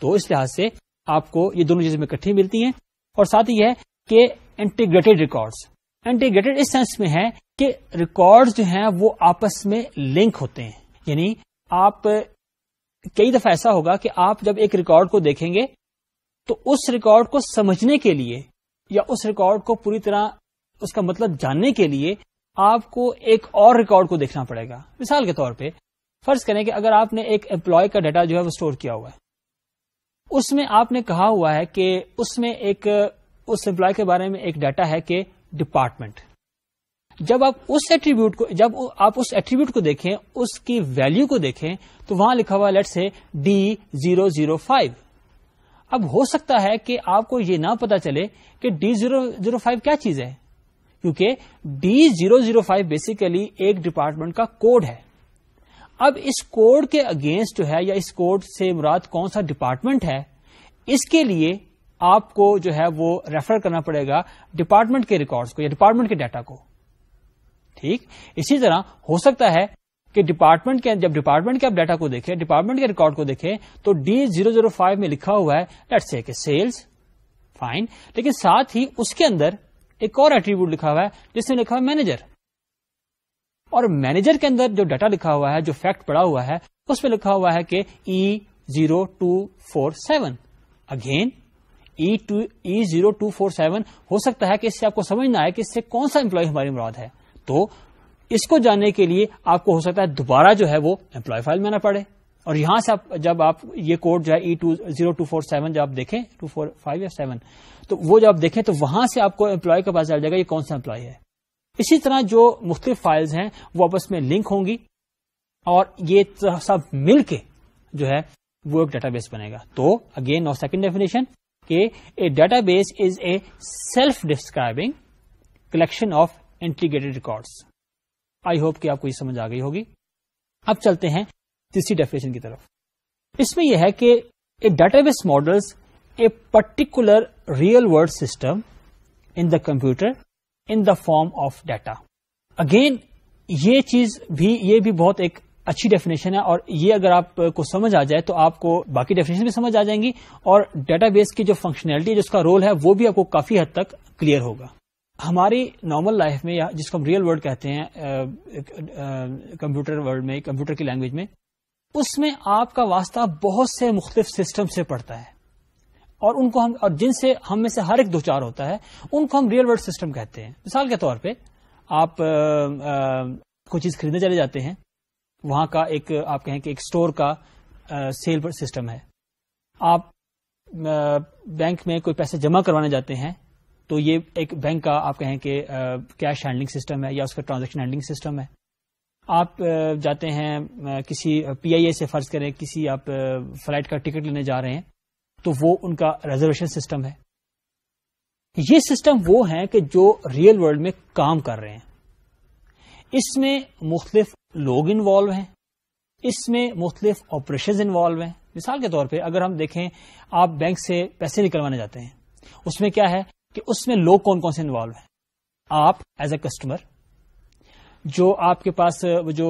तो इस लिहाज से आपको ये दोनों चीजें इकट्ठी मिलती हैं और साथ ही है कि इंटीग्रेटेड रिकॉर्ड्स इंटीग्रेटेड इस सेंस में है कि रिकॉर्ड्स जो हैं वो आपस में लिंक होते हैं यानी आप कई दफा ऐसा होगा कि आप जब एक रिकॉर्ड को देखेंगे तो उस रिकॉर्ड को समझने के लिए या उस रिकॉर्ड को पूरी तरह उसका मतलब जानने के लिए आपको एक और रिकॉर्ड को देखना पड़ेगा मिसाल के तौर पे फर्ज करें कि अगर आपने एक एम्प्लॉय का डाटा जो है वो स्टोर किया हुआ है उसमें आपने कहा हुआ है कि उसमें एक उस एम्प्लॉय के बारे में एक डाटा है कि डिपार्टमेंट जब आप उस एट्रीब्यूट को जब आप उस एट्रीब्यूट को देखें उसकी वैल्यू को देखें तो वहां लिखा हुआ लेट्स है डी जीरो जीरो फाइव अब हो सकता है कि आपको ये ना पता चले कि डी जीरो जीरो फाइव क्या चीज है क्योंकि D zero zero five basically एक डिपार्टमेंट का कोड है अब इस कोड के अगेंस्ट जो है या इस कोड से मुराद कौन सा डिपार्टमेंट है इसके लिए आपको जो है वो रेफर करना पड़ेगा डिपार्टमेंट के रिकॉर्ड्स को या डिपार्टमेंट के डाटा को ठीक इसी तरह हो सकता है कि डिपार्टमेंट के जब डिपार्टमेंट के आप डाटा को देखें डिपार्टमेंट के रिकॉर्ड को देखें तो डी जीरो जीरो फाइव में लिखा हुआ है लेट्स से कि सेल्स फाइन लेकिन साथ ही उसके अंदर एक और एट्रीब्यूट लिखा हुआ है जिसमें लिखा हुआ मैनेजर और मैनेजर के अंदर जो डाटा लिखा हुआ है जो फैक्ट पड़ा हुआ है उस पर लिखा हुआ है कि E zero two four seven again E two E zero two four seven हो सकता है कि इससे आपको समझ ना आए कि इससे कौन सा एम्प्लॉय हमारी मुराद है तो इसको जानने के लिए आपको हो सकता है दोबारा जो है वो एम्प्लॉय फाइल में ना पड़े और यहां से आप जब आप ये कोड जो है E two zero two four seven जब आप देखें टू फोर फाइव या सेवन तो वो जब आप देखें तो वहां से आपको एम्प्लॉय का पता चल जाएगा ये कौन सा एम्प्लॉय है इसी तरह जो मुख्तलिफ फाइल्स हैं वो आपस में लिंक होंगी और ये सब मिल के जो है वो एक डेटाबेस बनेगा तो अगेन और सेकंड डेफिनेशन कि a database is a self describing collection of integrated records I hope कि आपको ये समझ आ गई होगी अब चलते हैं तीसरी डेफिनेशन की तरफ इसमें यह है कि a database models a particular real world system in the computer in the form of data again ये चीज भी ये भी बहुत एक अच्छी डेफिनेशन है और ये अगर आपको समझ आ जाए तो आपको बाकी डेफिनेशन भी समझ आ जाएंगी और डेटाबेस की जो फंक्शनैलिटी जिसका रोल है वो भी आपको काफी हद तक क्लियर होगा हमारी नॉर्मल लाइफ में या जिसको हम रियल वर्ल्ड कहते हैं कंप्यूटर वर्ल्ड में कंप्यूटर की लैंग्वेज में उसमें आपका वास्ता बहुत से मुख्तलिफ सिस्टम से पड़ता है और उनको हम और जिनसे हम में से हर एक दो चार होता है उनको हम रियल वर्ल्ड सिस्टम कहते हैं मिसाल के तौर पे आप कोई चीज खरीदने चले जाते हैं वहां का एक आप कहें कि एक स्टोर का आ, सेल पर सिस्टम है आप आ, बैंक में कोई पैसे जमा करवाने जाते हैं तो ये एक बैंक का आप कहें कि कैश हैंडलिंग सिस्टम है या उसका ट्रांजेक्शन हैंडलिंग सिस्टम है आप जाते हैं किसी पीआईए से फर्ज करें किसी आप फ्लाइट का टिकट लेने जा रहे हैं तो वो उनका रिजर्वेशन सिस्टम है ये सिस्टम वो हैं कि जो रियल वर्ल्ड में काम कर रहे हैं इसमें मुख्तलिफ लोग इन्वॉल्व हैं इसमें मुख्तलिफ ऑपरेशन इन्वॉल्व हैं मिसाल के तौर पर अगर हम देखें आप बैंक से पैसे निकलवाने जाते हैं उसमें क्या है कि उसमें लोग कौन कौन से इन्वॉल्व हैं आप एज अ कस्टमर जो आपके पास जो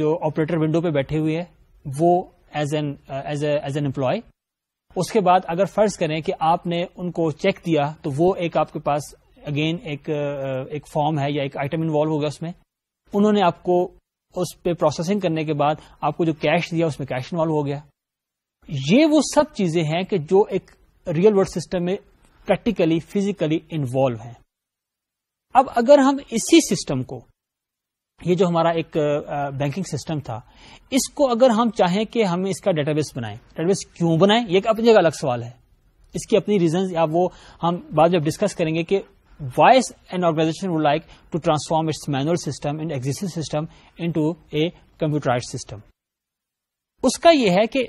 जो ऑपरेटर विंडो पे बैठे हुए है वो as an as as an employ उसके बाद अगर फर्ज करें कि आपने उनको चेक दिया तो वो एक आपके पास अगेन एक एक फॉर्म है या एक आइटम इन्वॉल्व होगा उसमें उन्होंने आपको उस पर प्रोसेसिंग करने के बाद आपको जो कैश दिया उसमें कैश इन्वॉल्व हो गया ये वो सब चीजें हैं कि जो एक रियल वर्ल्ड सिस्टम में प्रैक्टिकली फिजिकली इन्वॉल्व हैं अब अगर हम इसी सिस्टम को ये जो हमारा एक बैंकिंग सिस्टम था इसको अगर हम चाहें कि हम इसका डेटाबेस बनाएं डेटाबेस क्यों बनाएं ये अपनी जगह अलग सवाल है इसकी अपनी रीजन या वो हम बाद में डिस्कस करेंगे कि why an organization would like to transform its manual system and existing system into a computerized system. उसका यह है कि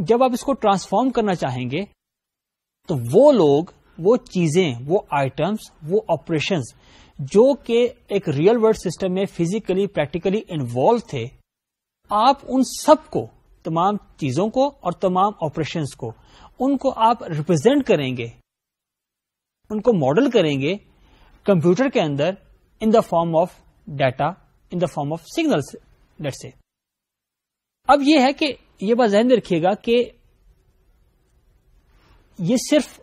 जब आप इसको ट्रांसफॉर्म करना चाहेंगे तो वो लोग वो चीजें वो आइटम्स वो ऑपरेशंस जो कि एक रियल वर्ल्ड सिस्टम में फिजिकली प्रैक्टिकली इन्वॉल्व थे आप उन सबको तमाम चीजों को और तमाम ऑपरेशंस को उनको आप रिप्रेजेंट करेंगे उनको मॉडल करेंगे कंप्यूटर के अंदर in the form of data in the form of signals let's say अब यह है कि यह बात जहन रखिएगा कि यह सिर्फ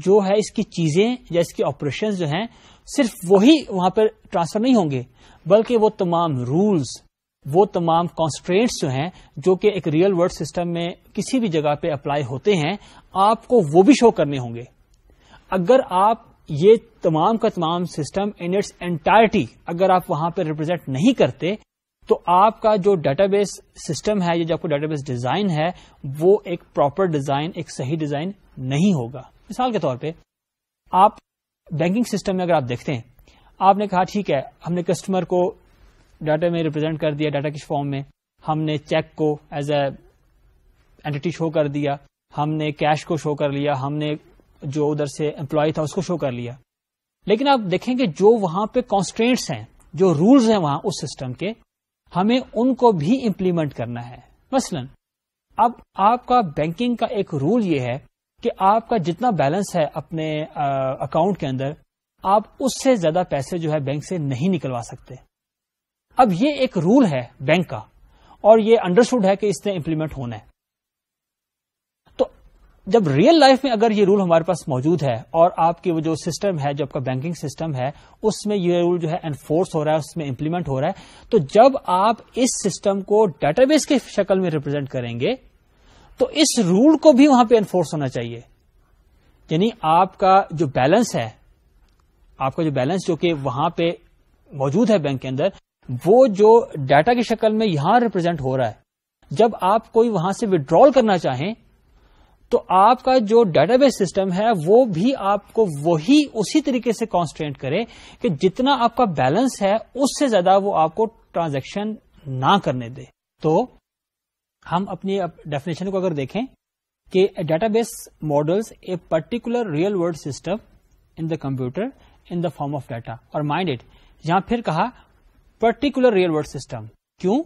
जो है इसकी चीजें या इसके ऑपरेशन जो है सिर्फ वही वहां पर ट्रांसफर नहीं होंगे बल्कि वो तमाम रूल्स वो तमाम कॉन्स्ट्रेंट्स जो हैं जो कि एक रियल वर्ल्ड सिस्टम में किसी भी जगह पे अप्लाई होते हैं आपको वो भी शो करने होंगे अगर आप ये तमाम का तमाम सिस्टम इन इट्स एंटायरिटी अगर आप वहां पर रिप्रेजेंट नहीं करते तो आपका जो डाटाबेस सिस्टम है या जो आपका डेटाबेस डिजाइन है वो एक प्रॉपर डिजाइन एक सही डिजाइन नहीं होगा मिसाल के तौर पर आप बैंकिंग सिस्टम में अगर आप देखते हैं आपने कहा ठीक है हमने कस्टमर को डाटा में रिप्रेजेंट कर दिया डाटा किस फॉर्म में हमने चेक को एज ए एंटिटी शो कर दिया हमने कैश को शो कर लिया हमने जो उधर से एम्प्लॉय था उसको शो कर लिया लेकिन आप देखेंगे जो वहां पे कॉन्स्टेंट्स हैं जो रूल्स हैं वहां उस सिस्टम के हमें उनको भी इंप्लीमेंट करना है मसलन अब आपका बैंकिंग का एक रूल ये है कि आपका जितना बैलेंस है अपने अकाउंट के अंदर आप उससे ज्यादा पैसे जो है बैंक से नहीं निकलवा सकते अब ये एक रूल है बैंक का और ये अंडरस्टूड है कि इसने इंप्लीमेंट होना है तो जब रियल लाइफ में अगर ये रूल हमारे पास मौजूद है और आपकी वो जो सिस्टम है जो आपका बैंकिंग सिस्टम है उसमें ये रूल जो है एनफोर्स हो रहा है उसमें इंप्लीमेंट हो रहा है तो जब आप इस सिस्टम को डेटाबेस की शक्ल में रिप्रेजेंट करेंगे तो इस रूल को भी वहां पे एनफोर्स होना चाहिए यानी आपका जो बैलेंस है आपका जो बैलेंस जो कि वहां पे मौजूद है बैंक के अंदर वो जो डाटा की शक्ल में यहां रिप्रेजेंट हो रहा है जब आप कोई वहां से विड्रॉल करना चाहें तो आपका जो डेटाबेस सिस्टम है वो भी आपको वही उसी तरीके से कॉन्स्टेंट करे कि जितना आपका बैलेंस है उससे ज्यादा वो आपको ट्रांजैक्शन ना करने दे तो हम अपनी डेफिनेशन को अगर देखें कि database models a particular real world system in the computer in the form of data और माइंड इट यहां फिर कहा पर्टिकुलर रियल वर्ल्ड सिस्टम क्यों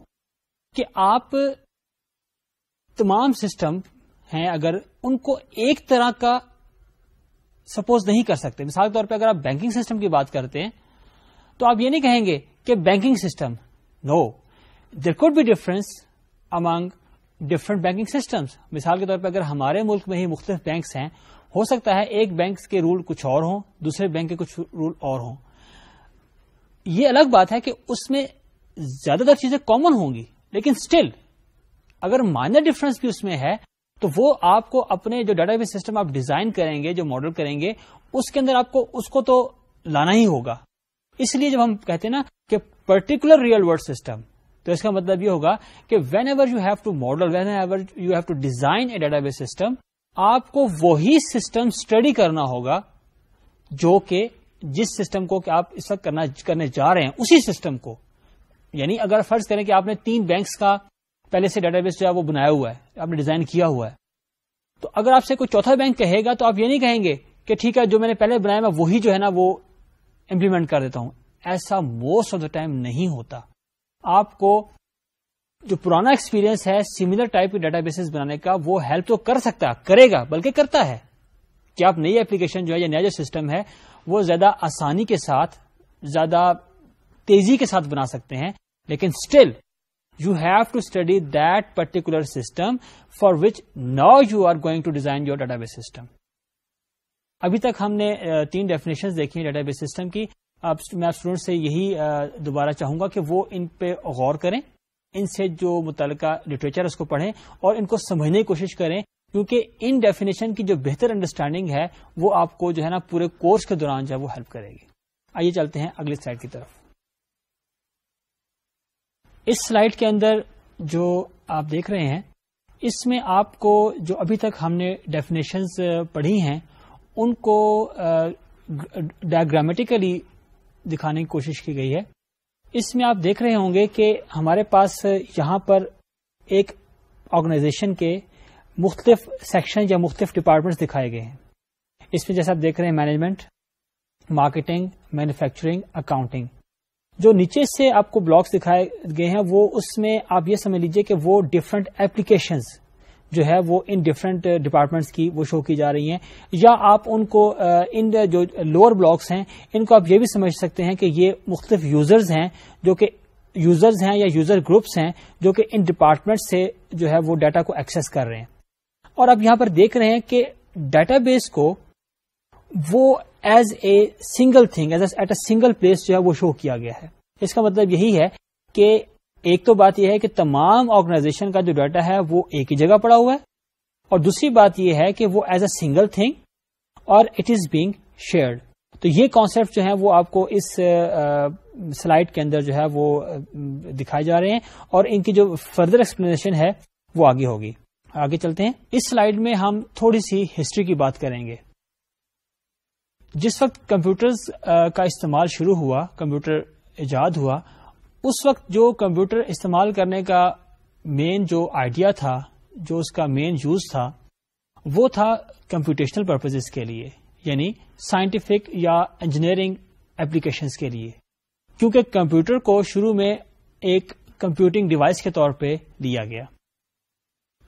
कि आप तमाम सिस्टम हैं अगर उनको एक तरह का सपोज नहीं कर सकते मिसाल के तौर पे अगर आप बैंकिंग सिस्टम की बात करते हैं तो आप ये नहीं कहेंगे कि banking system no there could be difference among different banking systems मिसाल के तौर पर अगर हमारे मुल्क में ही मुख्तलिफ बैंक्स हैं हो सकता है एक बैंक के रूल कुछ और हों दूसरे बैंक के कुछ रूल और हों ये अलग बात है कि उसमें ज्यादातर चीजें कॉमन होंगी लेकिन स्टिल अगर माइनर डिफरेंस भी उसमें है तो वो आपको अपने जो डेटाबेस सिस्टम आप डिजाइन करेंगे जो मॉडल करेंगे उसके अंदर आपको उसको तो लाना ही होगा इसलिए जब हम कहते हैं ना कि पर्टिकुलर रियल वर्ल्ड सिस्टम तो इसका मतलब ये होगा कि whenever you have to model whenever you have to design a database system आपको वही सिस्टम स्टडी करना होगा जो कि जिस सिस्टम को कि आप इस वक्त करना करने जा रहे हैं उसी सिस्टम को यानी अगर फर्ज करें कि आपने तीन बैंक्स का पहले से डेटाबेस जो है वो बनाया हुआ है आपने डिजाइन किया हुआ है तो अगर आपसे कोई चौथा बैंक कहेगा तो आप ये नहीं कहेंगे कि ठीक है जो मैंने पहले बनाया मैं वही जो है ना वो इम्प्लीमेंट कर देता हूं ऐसा मोस्ट ऑफ द टाइम नहीं होता आपको जो पुराना एक्सपीरियंस है सिमिलर टाइप के डेटाबेसेस बनाने का वो हेल्प तो कर सकता करेगा बल्कि करता है कि आप नई एप्लीकेशन जो है या नया जो सिस्टम है वो ज्यादा आसानी के साथ ज्यादा तेजी के साथ बना सकते हैं लेकिन still you have to study that particular system for which now you are going to design your database system अभी तक हमने तीन डेफिनेशंस देखी हैं डेटाबेस सिस्टम की अब मैं स्टूडेंट से यही दोबारा चाहूंगा कि वो इन पे गौर करें इनसे जो मुतल लिटरेचर उसको पढ़ें और इनको समझने की कोशिश करें क्योंकि इन डेफिनेशन की जो बेहतर अंडरस्टैंडिंग है वो आपको जो है ना पूरे कोर्स के दौरान जो है वो हेल्प करेगी आइए चलते हैं अगली स्लाइड की तरफ इस स्लाइड के अंदर जो आप देख रहे हैं इसमें आपको जो अभी तक हमने डेफिनेशंस पढ़ी हैं उनको डायग्रामेटिकली दिखाने की कोशिश की गई है इसमें आप देख रहे होंगे कि हमारे पास यहाँ पर एक ऑर्गेनाइजेशन के मुख्तफ सेक्शन या मुख्तफ डिपार्टमेंट्स दिखाए गए हैं इसमें जैसे आप देख रहे हैं मैनेजमेंट मार्केटिंग मैन्युफैक्चरिंग अकाउंटिंग जो नीचे से आपको ब्लॉक्स दिखाए गए हैं वो उसमें आप ये समझ लीजिए कि वो डिफरेंट एप्लीकेशंस जो है वो इन डिफरेंट डिपार्टमेंट्स uh, की वो शो की जा रही हैं या आप उनको uh, इन uh, जो लोअर ब्लॉक्स हैं इनको आप ये भी समझ सकते हैं कि ये मुख्तफ यूजर्स हैं जो कि यूजर्स हैं या यूजर ग्रुप्स हैं जो कि इन डिपार्टमेंट से जो है वो डाटा को एक्सेस कर रहे हैं और आप यहां पर देख रहे हैं कि डेटाबेस को वो as a single thing as at a single place जो है वो शो किया गया है इसका मतलब यही है कि एक तो बात यह है कि तमाम ऑर्गेनाइजेशन का जो डाटा है वो एक ही जगह पड़ा हुआ है और दूसरी बात यह है कि वो एज अ सिंगल थिंग और इट इज बींग शेयर्ड तो ये कॉन्सेप्ट जो है वो आपको इस स्लाइड के अंदर जो है वो दिखाए जा रहे हैं और इनकी जो फर्दर एक्सप्लेनेशन है वो आगे होगी आगे चलते हैं इस स्लाइड में हम थोड़ी सी हिस्ट्री की बात करेंगे जिस वक्त कंप्यूटर्स का इस्तेमाल शुरू हुआ कंप्यूटर इजाद हुआ उस वक्त जो कंप्यूटर इस्तेमाल करने का मेन जो आइडिया था जो उसका मेन यूज था वो था कंप्यूटेशनल पर्पजेज के लिए यानी साइंटिफिक या इंजीनियरिंग एप्लीकेशंस के लिए क्योंकि कंप्यूटर को शुरू में एक कंप्यूटिंग डिवाइस के तौर पे लिया गया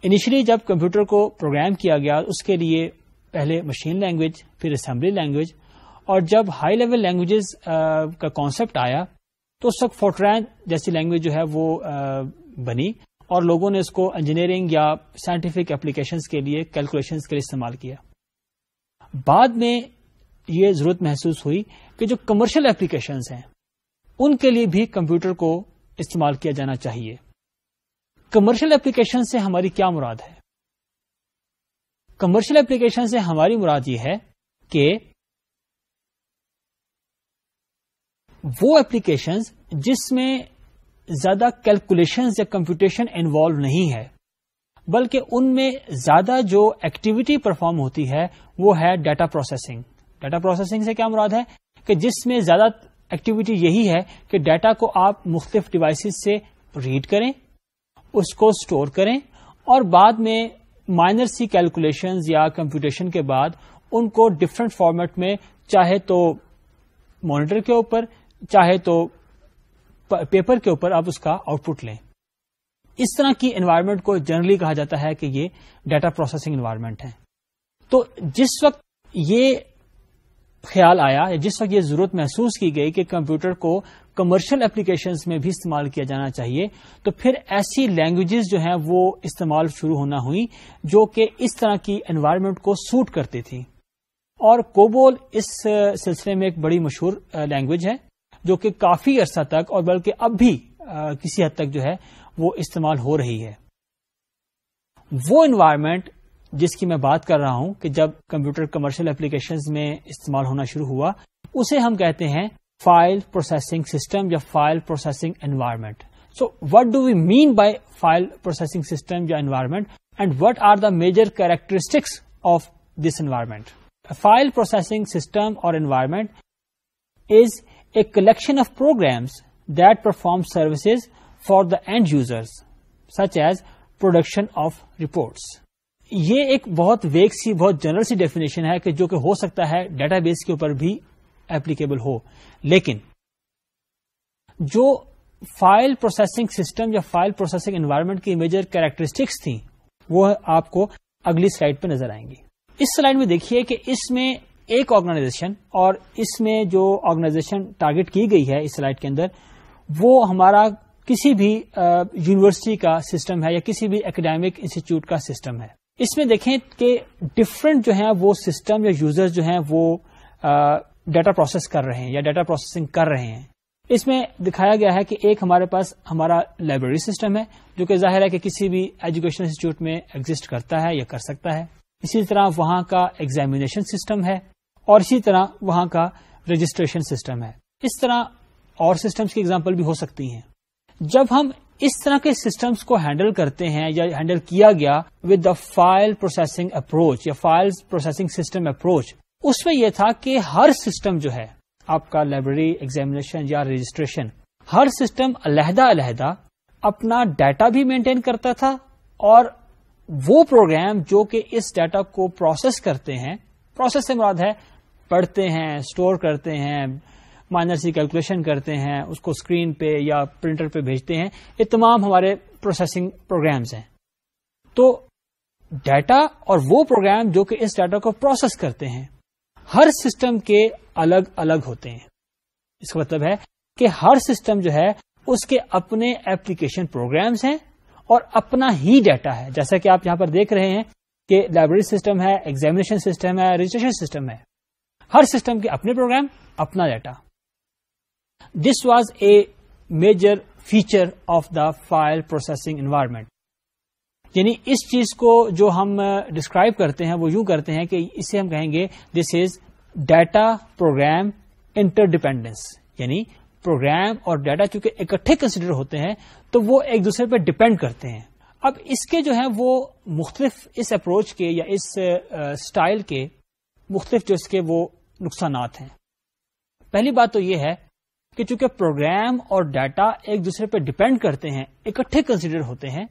इनिशियली जब कंप्यूटर को प्रोग्राम किया गया उसके लिए पहले मशीन लैंग्वेज फिर असेंबली लैंग्वेज और जब हाई लेवल लैंग्वेजेस का कॉन्सेप्ट आया तो उस वक्त फोर्ट्रैन जैसी लैंग्वेज जो है वो आ, बनी और लोगों ने इसको इंजीनियरिंग या साइंटिफिक एप्लीकेशंस के लिए कैलकुलेशंस के लिए इस्तेमाल किया बाद में ये जरूरत महसूस हुई कि जो कमर्शियल एप्लीकेशंस हैं उनके लिए भी कंप्यूटर को इस्तेमाल किया जाना चाहिए कमर्शियल एप्लीकेशन से हमारी क्या मुराद है कमर्शियल एप्लीकेशन से हमारी मुराद यह है कि वो एप्लीकेशन जिसमें ज्यादा कैलकुलेशन या कंप्यूटेशन इन्वॉल्व नहीं है बल्कि उनमें ज्यादा जो एक्टिविटी परफॉर्म होती है वो है डाटा प्रोसेसिंग डाटा प्रोसेसिंग से क्या मुराद है कि जिसमें ज्यादा एक्टिविटी यही है कि डाटा को आप मुख्तफ डिवाइसेस से रीड करें उसको स्टोर करें और बाद में माइनर सी कैलकुलेशन या कंप्यूटेशन के बाद उनको डिफरेंट फॉर्मेट में चाहे तो मॉनिटर के ऊपर चाहे तो पेपर के ऊपर आप उसका आउटपुट लें इस तरह की एनवायरमेंट को जनरली कहा जाता है कि ये डाटा प्रोसेसिंग एनवायरमेंट है तो जिस वक्त ये ख्याल आया या जिस वक्त ये जरूरत महसूस की गई कि कंप्यूटर को कमर्शियल एप्लीकेशंस में भी इस्तेमाल किया जाना चाहिए तो फिर ऐसी लैंग्वेजेस जो हैं वो इस्तेमाल शुरू होना हुई जो कि इस तरह की एनवायरनमेंट को सूट करती थी और कोबोल इस सिलसिले में एक बड़ी मशहूर लैंग्वेज है जो कि काफी अरसा तक और बल्कि अब भी आ, किसी हद तक जो है वो इस्तेमाल हो रही है वो इन्वायरमेंट जिसकी मैं बात कर रहा हूं कि जब कंप्यूटर कमर्शियल एप्लीकेशन में इस्तेमाल होना शुरू हुआ उसे हम कहते हैं फाइल प्रोसेसिंग सिस्टम या file processing environment so what do we mean by file processing system या environment and what are the major characteristics of this environment file processing system और environment is a collection of programs that perform services for the end users, such as production of reports. ये एक बहुत वेग सी बहुत general सी definition है कि जो कि हो सकता है डेटाबेस के ऊपर भी एप्लीकेबल हो लेकिन जो फाइल प्रोसेसिंग सिस्टम या फाइल प्रोसेसिंग एनवायरमेंट की मेजर कैरेक्टरिस्टिक्स थी वो आपको अगली स्लाइड पे नजर आएंगी इस स्लाइड में देखिए कि इसमें एक ऑर्गेनाइजेशन और इसमें जो ऑर्गेनाइजेशन टारगेट की गई है इस स्लाइड के अंदर वो हमारा किसी भी यूनिवर्सिटी का सिस्टम है या किसी भी एकेडमिक इंस्टीट्यूट का सिस्टम है इसमें देखें कि डिफरेंट जो है वो सिस्टम या यूजर्स जो हैं वो डाटा प्रोसेस कर रहे हैं या डाटा प्रोसेसिंग कर रहे हैं इसमें दिखाया गया है कि एक हमारे पास हमारा लाइब्रेरी सिस्टम है जो कि जाहिर है कि किसी भी एजुकेशन इंस्टीट्यूट में एग्जिस्ट करता है या कर सकता है इसी तरह वहां का एग्जामिनेशन सिस्टम है और इसी तरह वहां का रजिस्ट्रेशन सिस्टम है इस तरह और सिस्टम्स की एग्जाम्पल भी हो सकती हैं जब हम इस तरह के सिस्टम्स को हैंडल करते हैं या हैंडल किया गया with the file processing approach या फाइल प्रोसेसिंग सिस्टम अप्रोच उसमें यह था कि हर सिस्टम जो है आपका लाइब्रेरी एग्जामिनेशन या रजिस्ट्रेशन हर सिस्टम अलहदा अलहदा अपना डाटा भी मेंटेन करता था और वो प्रोग्राम जो कि इस डाटा को प्रोसेस करते हैं प्रोसेस से मुराद है पढ़ते हैं स्टोर करते हैं माइनर सी कैलकुलेशन करते हैं उसको स्क्रीन पे या प्रिंटर पे भेजते हैं ये तमाम हमारे प्रोसेसिंग प्रोग्राम्स हैं तो डाटा और वो प्रोग्राम जो कि इस डाटा को प्रोसेस करते हैं हर सिस्टम के अलग अलग होते हैं इसका मतलब है कि हर सिस्टम जो है उसके अपने एप्लीकेशन प्रोग्राम्स हैं और अपना ही डाटा है जैसा कि आप यहां पर देख रहे हैं कि लाइब्रेरी सिस्टम है एग्जामिनेशन सिस्टम है रजिस्ट्रेशन सिस्टम है हर सिस्टम के अपने प्रोग्राम अपना data this was a major feature of the file processing environment यानी इस चीज को जो हम डिस्क्राइब करते हैं वो यू करते हैं कि इसे हम कहेंगे this is data program interdependence यानी प्रोग्राम और डाटा चूंकि इकट्ठे कंसिडर होते हैं तो वो एक दूसरे पर डिपेंड करते हैं अब इसके जो है वो मुख्तलिफ इस अप्रोच के या इस स्टाइल के मुख्तलिफ जो इसके वो नुकसान हैं पहली बात तो यह है कि चूंकि प्रोग्राम और डाटा एक दूसरे पर डिपेंड करते हैं इकट्ठे कंसिडर होते हैं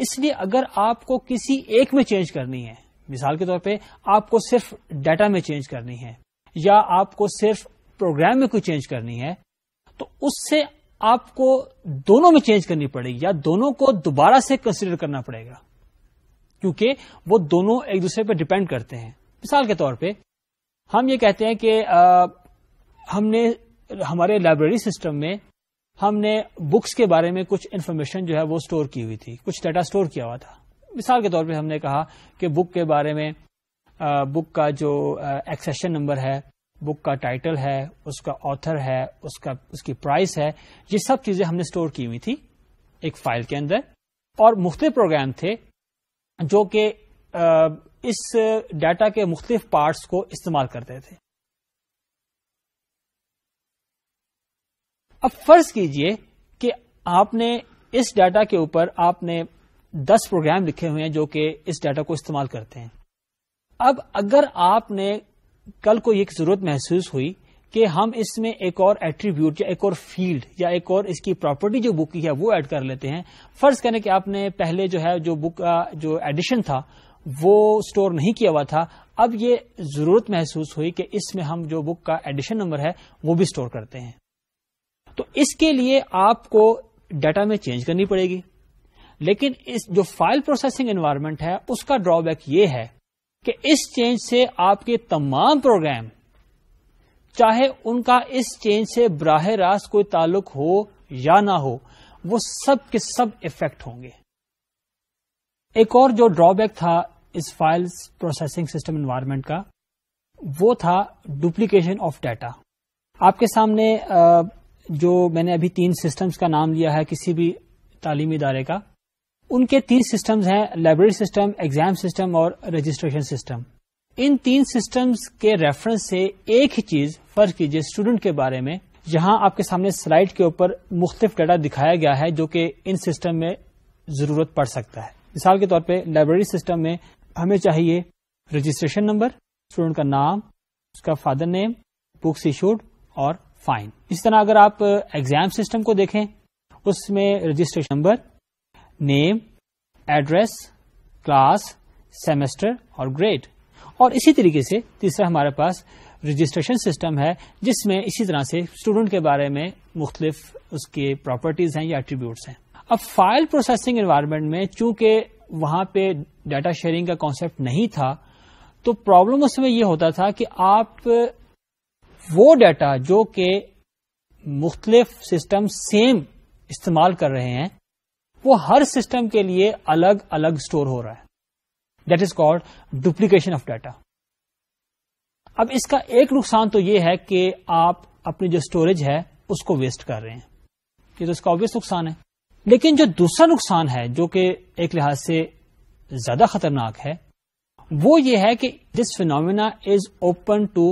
इसलिए अगर आपको किसी एक में चेंज करनी है मिसाल के तौर पे आपको सिर्फ डाटा में चेंज करनी है या आपको सिर्फ प्रोग्राम में कोई चेंज करनी है तो उससे आपको दोनों में चेंज करनी पड़ेगी या दोनों को दोबारा से कंसिडर करना पड़ेगा क्योंकि वो दोनों एक दूसरे पर डिपेंड करते हैं मिसाल के तौर पे हम ये कहते हैं कि हमने हमारे लाइब्रेरी सिस्टम में हमने बुक्स के बारे में कुछ इन्फॉर्मेशन जो है वो स्टोर की हुई थी कुछ डाटा स्टोर किया हुआ था मिसाल के तौर पे हमने कहा कि बुक के बारे में आ, बुक का जो एक्सेशन नंबर है बुक का टाइटल है उसका ऑथर है उसका उसकी प्राइस है ये सब चीजें हमने स्टोर की हुई थी एक फाइल के अंदर और मुख्तलिफ प्रोग्राम थे जो कि इस डाटा के मुख्तलिफ पार्ट्स को इस्तेमाल करते थे अब फर्ज कीजिए कि आपने इस डाटा के ऊपर आपने 10 प्रोग्राम लिखे हुए हैं जो कि इस डाटा को इस्तेमाल करते हैं अब अगर आपने कल को एक जरूरत महसूस हुई कि हम इसमें एक और एट्रीब्यूट या एक और फील्ड या एक और इसकी प्रॉपर्टी जो बुक की है वो ऐड कर लेते हैं फर्ज करें कि आपने पहले जो है जो बुक का जो एडिशन था वो स्टोर नहीं किया हुआ था अब ये जरूरत महसूस हुई कि इसमें हम जो बुक का एडिशन नंबर है वो भी स्टोर करते हैं तो इसके लिए आपको डाटा में चेंज करनी पड़ेगी लेकिन इस जो फाइल प्रोसेसिंग एनवायरमेंट है उसका ड्रॉबैक ये है कि इस चेंज से आपके तमाम प्रोग्राम चाहे उनका इस चेंज से बराह रास्त कोई ताल्लुक हो या ना हो वो सब के सब इफेक्ट होंगे एक और जो ड्रॉबैक था इस फाइल प्रोसेसिंग सिस्टम इन्वायरमेंट का वो था डुप्लीकेशन ऑफ डाटा आपके सामने जो मैंने अभी तीन सिस्टम्स का नाम लिया है किसी भी तालीमी इदारे का उनके तीन सिस्टम्स हैं लाइब्रेरी सिस्टम एग्जाम सिस्टम और रजिस्ट्रेशन सिस्टम इन तीन सिस्टम्स के रेफरेंस से एक ही चीज फर्ज कीजिए स्टूडेंट के बारे में यहां आपके सामने स्लाइड के ऊपर मुख्तफ डाटा दिखाया गया है जो कि इन सिस्टम में जरूरत पड़ सकता है मिसाल के तौर पर लाइब्रेरी सिस्टम में हमें चाहिए रजिस्ट्रेशन नंबर स्टूडेंट का नाम उसका फादर नेम बुक्स इशूड और फाइन इस तरह अगर आप एग्जाम सिस्टम को देखें उसमें registration number name address class semester और ग्रेड और इसी तरीके से तीसरा हमारे पास रजिस्ट्रेशन सिस्टम है जिसमें इसी तरह से स्टूडेंट के बारे में मुख्तलिफ उसके प्रॉपर्टीज हैं या एट्रीब्यूट्स हैं अब फाइल प्रोसेसिंग एनवायरनमेंट में चूंकि वहाँ पे डाटा शेयरिंग का कॉन्सेप्ट नहीं था तो प्रॉब्लम उसमें यह होता था कि आप वो डाटा जो कि मुख्तलिफ सिस्टम सेम इस्तेमाल कर रहे हैं वो हर सिस्टम के लिए अलग अलग स्टोर हो रहा है that is called duplication of data अब इसका एक नुकसान तो ये है कि आप अपनी जो स्टोरेज है उसको वेस्ट कर रहे हैं ये तो इसका ऑब्वियस नुकसान है लेकिन जो दूसरा नुकसान है जो कि एक लिहाज से ज्यादा खतरनाक है वो ये है कि this phenomena is open to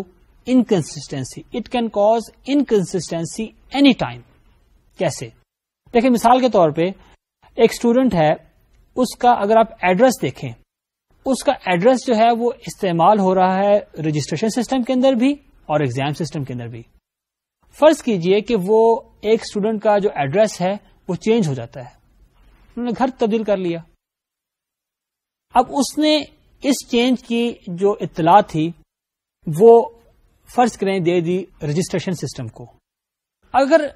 inconsistency it can cause inconsistency any time कैसे देखिए मिसाल के तौर पे एक स्टूडेंट है उसका अगर आप एड्रेस देखें उसका एड्रेस जो है वो इस्तेमाल हो रहा है रजिस्ट्रेशन सिस्टम के अंदर भी और एग्जाम सिस्टम के अंदर भी फर्ज कीजिए कि वो एक स्टूडेंट का जो एड्रेस है वो चेंज हो जाता है उन्होंने घर तब्दील कर लिया अब उसने इस चेंज की जो इतला थी वो फर्ज करें दे दी रजिस्ट्रेशन सिस्टम को अगर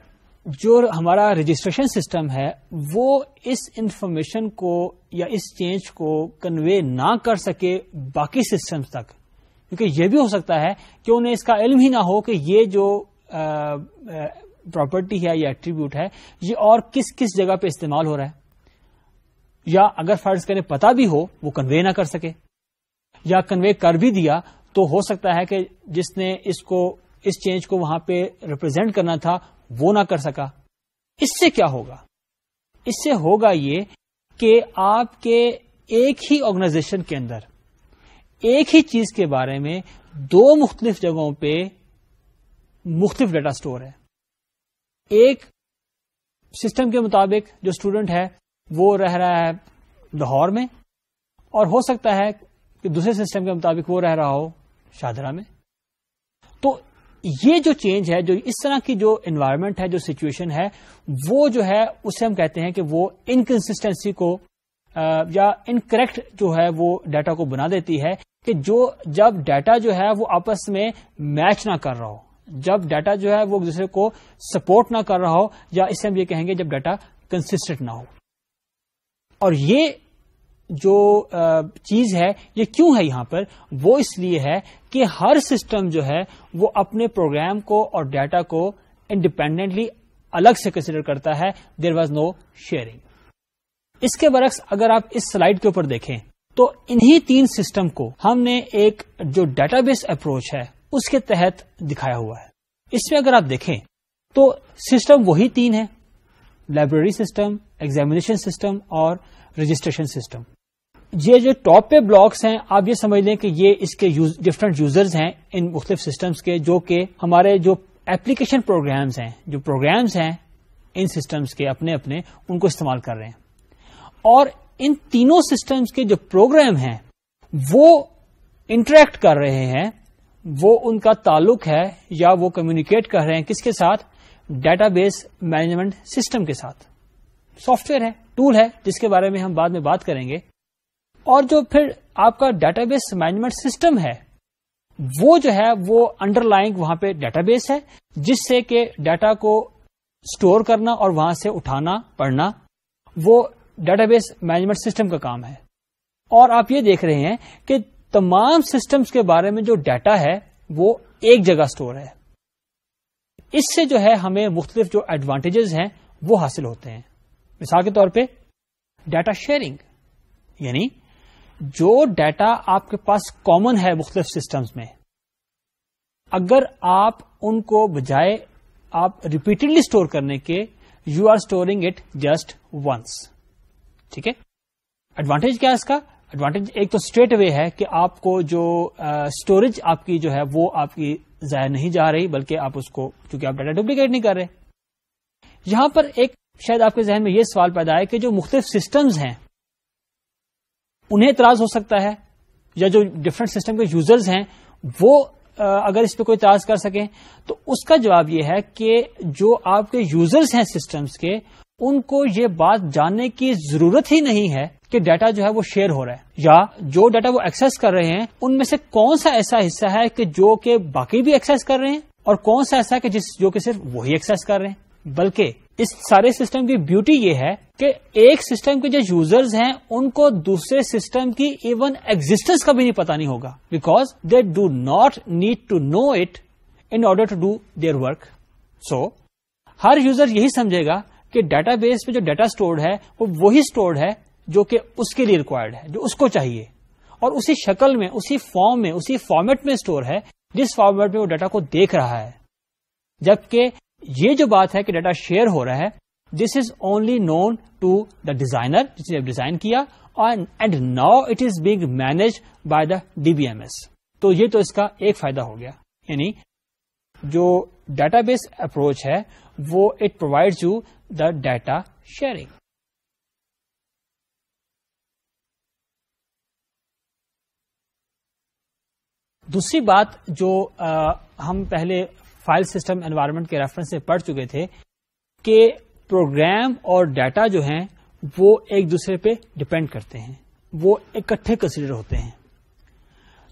जो हमारा रजिस्ट्रेशन सिस्टम है वो इस इंफॉर्मेशन को या इस चेंज को कन्वे ना कर सके बाकी सिस्टम तक क्योंकि यह भी हो सकता है कि उन्हें इसका इल्म ही ना हो कि ये जो आ, आ, प्रॉपर्टी है या एट्रीब्यूट है ये और किस किस जगह पे इस्तेमाल हो रहा है या अगर फर्ज करें पता भी हो वो कन्वे ना कर सके या कन्वे कर भी दिया तो हो सकता है कि जिसने इसको इस चेंज को वहां पे रिप्रेजेंट करना था वो ना कर सका इससे क्या होगा इससे होगा ये कि आपके एक ही ऑर्गेनाइजेशन के अंदर एक ही चीज के बारे में दो मुख्तलिफ जगहों पे मुख्तलिफ डाटा स्टोर है एक सिस्टम के मुताबिक जो स्टूडेंट है वो रह रहा है लाहौर में और हो सकता है कि दूसरे सिस्टम के मुताबिक वो रह रहा हो शाहदरा में तो ये जो चेंज है जो इस तरह की जो एनवायरनमेंट है जो सिचुएशन है वो जो है उससे हम कहते हैं कि वो इनकन्सिस्टेंसी को या इनकरेक्ट जो है वो डाटा को बना देती है कि जो जब डाटा जो है वो आपस में मैच ना कर रहा हो जब डाटा जो है वो एक दूसरे को सपोर्ट ना कर रहा हो या इसे हम ये कहेंगे जब डाटा कंसिस्टेंट ना हो और ये जो चीज है ये क्यों है यहां पर वो इसलिए है कि हर सिस्टम जो है वो अपने प्रोग्राम को और डाटा को इंडिपेंडेंटली अलग से कंसिडर करता है देर वॉज नो शेयरिंग इसके बरक्स अगर आप इस स्लाइड के ऊपर देखें तो इन्हीं तीन सिस्टम को हमने एक जो डेटाबेस अप्रोच है उसके तहत दिखाया हुआ है इसमें अगर आप देखें तो सिस्टम वही तीन है लाइब्रेरी सिस्टम एग्जामिनेशन सिस्टम और रजिस्ट्रेशन सिस्टम ये जो टॉप पे ब्लॉक्स हैं आप ये समझ लें कि ये इसके यूज, डिफरेंट यूजर्स हैं इन मुख्तलिफ सिस्टम्स के जो कि हमारे जो एप्लीकेशन प्रोग्राम्स हैं जो प्रोग्राम्स हैं इन सिस्टम्स के अपने अपने उनको इस्तेमाल कर रहे हैं और इन तीनों सिस्टम्स के जो प्रोग्राम हैं वो इंटरेक्ट कर रहे हैं वो उनका ताल्लुक है या वो कम्युनिकेट कर रहे हैं किसके साथ डेटाबेस मैनेजमेंट सिस्टम के साथ सॉफ्टवेयर है टूल है जिसके बारे में हम बाद में बात करेंगे और जो फिर आपका डेटाबेस मैनेजमेंट सिस्टम है वो जो है वो अंडरलाइंग वहां पे डेटाबेस है जिससे कि डाटा को स्टोर करना और वहां से उठाना पढ़ना वो डेटाबेस मैनेजमेंट सिस्टम का काम है और आप ये देख रहे हैं कि तमाम सिस्टम्स के बारे में जो डाटा है वो एक जगह स्टोर है इससे जो है हमें मुख्तलिफ जो एडवांटेजेस हैं वो हासिल होते हैं मिसाल के तौर पे डाटा शेयरिंग यानी जो डाटा आपके पास कॉमन है मुख्तलिफ सिस्टम्स में अगर आप उनको बजाय आप रिपीटेडली स्टोर करने के you are storing it just once ठीक है एडवांटेज क्या है इसका एडवांटेज एक तो स्ट्रेट वे है कि आपको जो स्टोरेज uh, आपकी जो है वो आपकी जाया नहीं जा रही बल्कि आप उसको क्योंकि आप डाटा डुप्लीकेट नहीं कर रहे यहां पर एक शायद आपके जहन में यह सवाल पैदा है कि जो मुख्तलिफ सिस्टम्स हैं उन्हें इतराज हो सकता है या जो डिफरेंट सिस्टम के यूजर्स हैं वो uh, अगर इस पर कोई इतराज कर सकें तो उसका जवाब यह है कि जो आपके यूजर्स हैं सिस्टम्स के उनको ये बात जानने की जरूरत ही नहीं है कि डाटा जो है वो शेयर हो रहा है या जो डाटा वो एक्सेस कर रहे हैं उनमें से कौन सा ऐसा हिस्सा है कि जो के बाकी भी एक्सेस कर रहे हैं और कौन सा ऐसा है कि जिस जो कि सिर्फ वही एक्सेस कर रहे हैं बल्कि इस सारे सिस्टम की ब्यूटी ये है कि एक सिस्टम के जो यूजर्स हैं उनको दूसरे सिस्टम की इवन एग्जिस्टेंस का भी नहीं पता नहीं होगा because they do not need to know it in order to do their work so हर यूजर यही समझेगा कि डेटाबेस में जो डेटा स्टोर्ड है वो वही स्टोर्ड है जो कि उसके लिए रिक्वायर्ड है जो उसको चाहिए और उसी शक्ल में उसी फॉर्म में उसी फॉर्मेट में स्टोर है जिस फॉर्मेट में वो डाटा को देख रहा है जबकि ये जो बात है कि डाटा शेयर हो रहा है this is only known to the designer जिसने डिजाइन किया और and now it is being managed by the DBMS तो ये तो इसका एक फायदा हो गया यानी जो डाटाबेस अप्रोच है वो it provides you the data sharing दूसरी बात जो आ, हम पहले फाइल सिस्टम एनवायरनमेंट के रेफरेंस से पढ़ चुके थे कि प्रोग्राम और डाटा जो हैं वो एक दूसरे पे डिपेंड करते हैं वो इकट्ठे कंसिडर होते हैं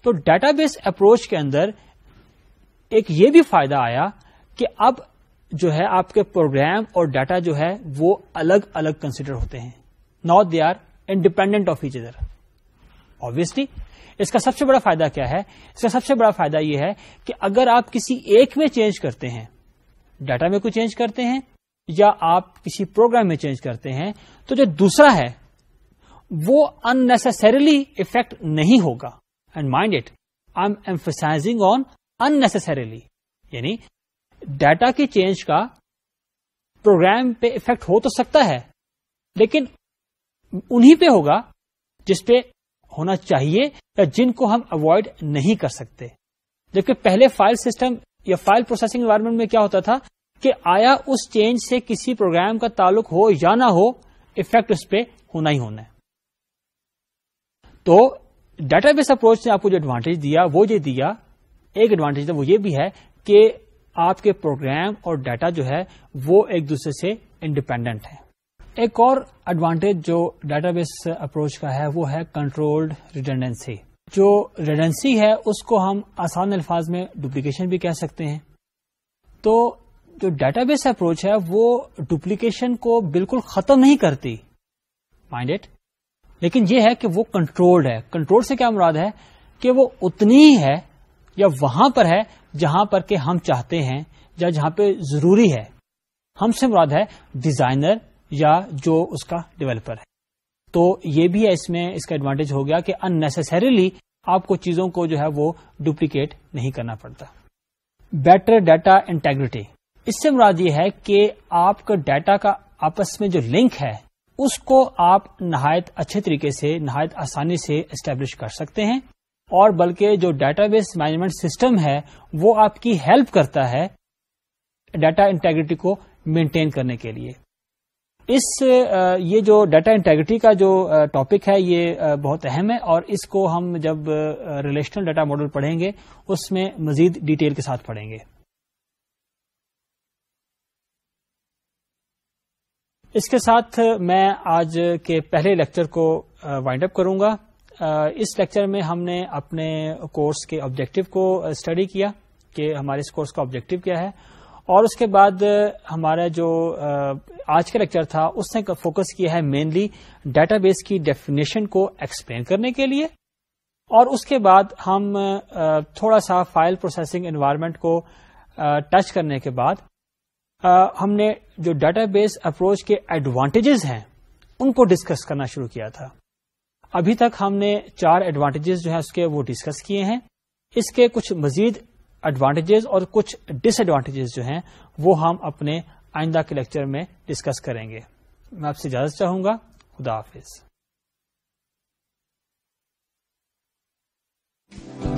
तो डाटाबेस अप्रोच के अंदर एक ये भी फायदा आया कि अब जो है आपके प्रोग्राम और डाटा जो है वो अलग अलग कंसिडर होते हैं not they are independent of each other obviously इसका सबसे बड़ा फायदा क्या है इसका सबसे बड़ा फायदा यह है कि अगर आप किसी एक में चेंज करते हैं डाटा में कुछ चेंज करते हैं या आप किसी प्रोग्राम में चेंज करते हैं तो जो दूसरा है वो अननेसेसरीली इफेक्ट नहीं होगा and mind it I am emphasizing on unnecessarily यानी डाटा के चेंज का प्रोग्राम पे इफेक्ट हो तो सकता है लेकिन उन्हीं पे होगा जिस पे होना चाहिए या जिनको हम अवॉइड नहीं कर सकते जबकि पहले फाइल सिस्टम या फाइल प्रोसेसिंग एनवायरमेंट में क्या होता था कि आया उस चेंज से किसी प्रोग्राम का ताल्लुक हो या ना हो इफेक्ट उस पर होना ही होना है तो डेटाबेस अप्रोच ने आपको जो एडवांटेज दिया वो ये दिया एक एडवांटेज था वो ये भी है कि आपके प्रोग्राम और डाटा जो है वो एक दूसरे से इंडिपेंडेंट है एक और एडवांटेज जो डेटाबेस अप्रोच का है वो है कंट्रोल्ड रिटेंडेंसी जो रिटेंडेंसी है उसको हम आसान अल्फाज में डुप्लीकेशन भी कह सकते हैं तो जो डेटाबेस अप्रोच है वो डुप्लीकेशन को बिल्कुल खत्म नहीं करती माइंड इट लेकिन ये है कि वो कंट्रोल्ड है कंट्रोल से क्या मुराद है कि वो उतनी ही है या वहां पर है जहां पर के हम चाहते हैं या जहां पे जरूरी है हमसे मुराद है डिजाइनर या जो उसका डेवलपर है तो ये भी है इसमें इसका एडवांटेज हो गया कि अननेसेसरीली आपको चीजों को जो है वो डुप्लीकेट नहीं करना पड़ता बेटर डाटा इंटेग्रिटी इससे मुराद ये है कि आपका डाटा का आपस में जो लिंक है उसको आप नहायत अच्छे तरीके से नहायत आसानी से इस्टेब्लिश कर सकते हैं और बल्कि जो डाटाबेस मैनेजमेंट सिस्टम है वो आपकी हेल्प करता है डाटा इंटेग्रिटी को मेंटेन करने के लिए इस ये जो डाटा इंटेग्रिटी का जो टॉपिक है ये बहुत अहम है और इसको हम जब रिलेशनल डाटा मॉडल पढ़ेंगे उसमें मजीद डिटेल के साथ पढ़ेंगे इसके साथ मैं आज के पहले लेक्चर को वाइंड अप करूंगा इस लेक्चर में हमने अपने कोर्स के ऑब्जेक्टिव को स्टडी किया कि हमारे इस कोर्स का ऑब्जेक्टिव क्या है और उसके बाद हमारा जो आज का लेक्चर था उसने फोकस किया है मेनली डेटाबेस की डेफिनेशन को एक्सप्लेन करने के लिए और उसके बाद हम थोड़ा सा फाइल प्रोसेसिंग एनवायरनमेंट को टच करने के बाद हमने जो डेटाबेस अप्रोच के एडवांटेजेस हैं उनको डिस्कस करना शुरू किया था अभी तक हमने चार एडवांटेजेस जो है उसके वो डिस्कस किए हैं इसके कुछ मजीद एडवांटेजेस और कुछ डिसएडवांटेजेस जो हैं वो हम अपने आइंदा के लेक्चर में डिस्कस करेंगे मैं आपसे इजाजत चाहूंगा खुदा हाफिज़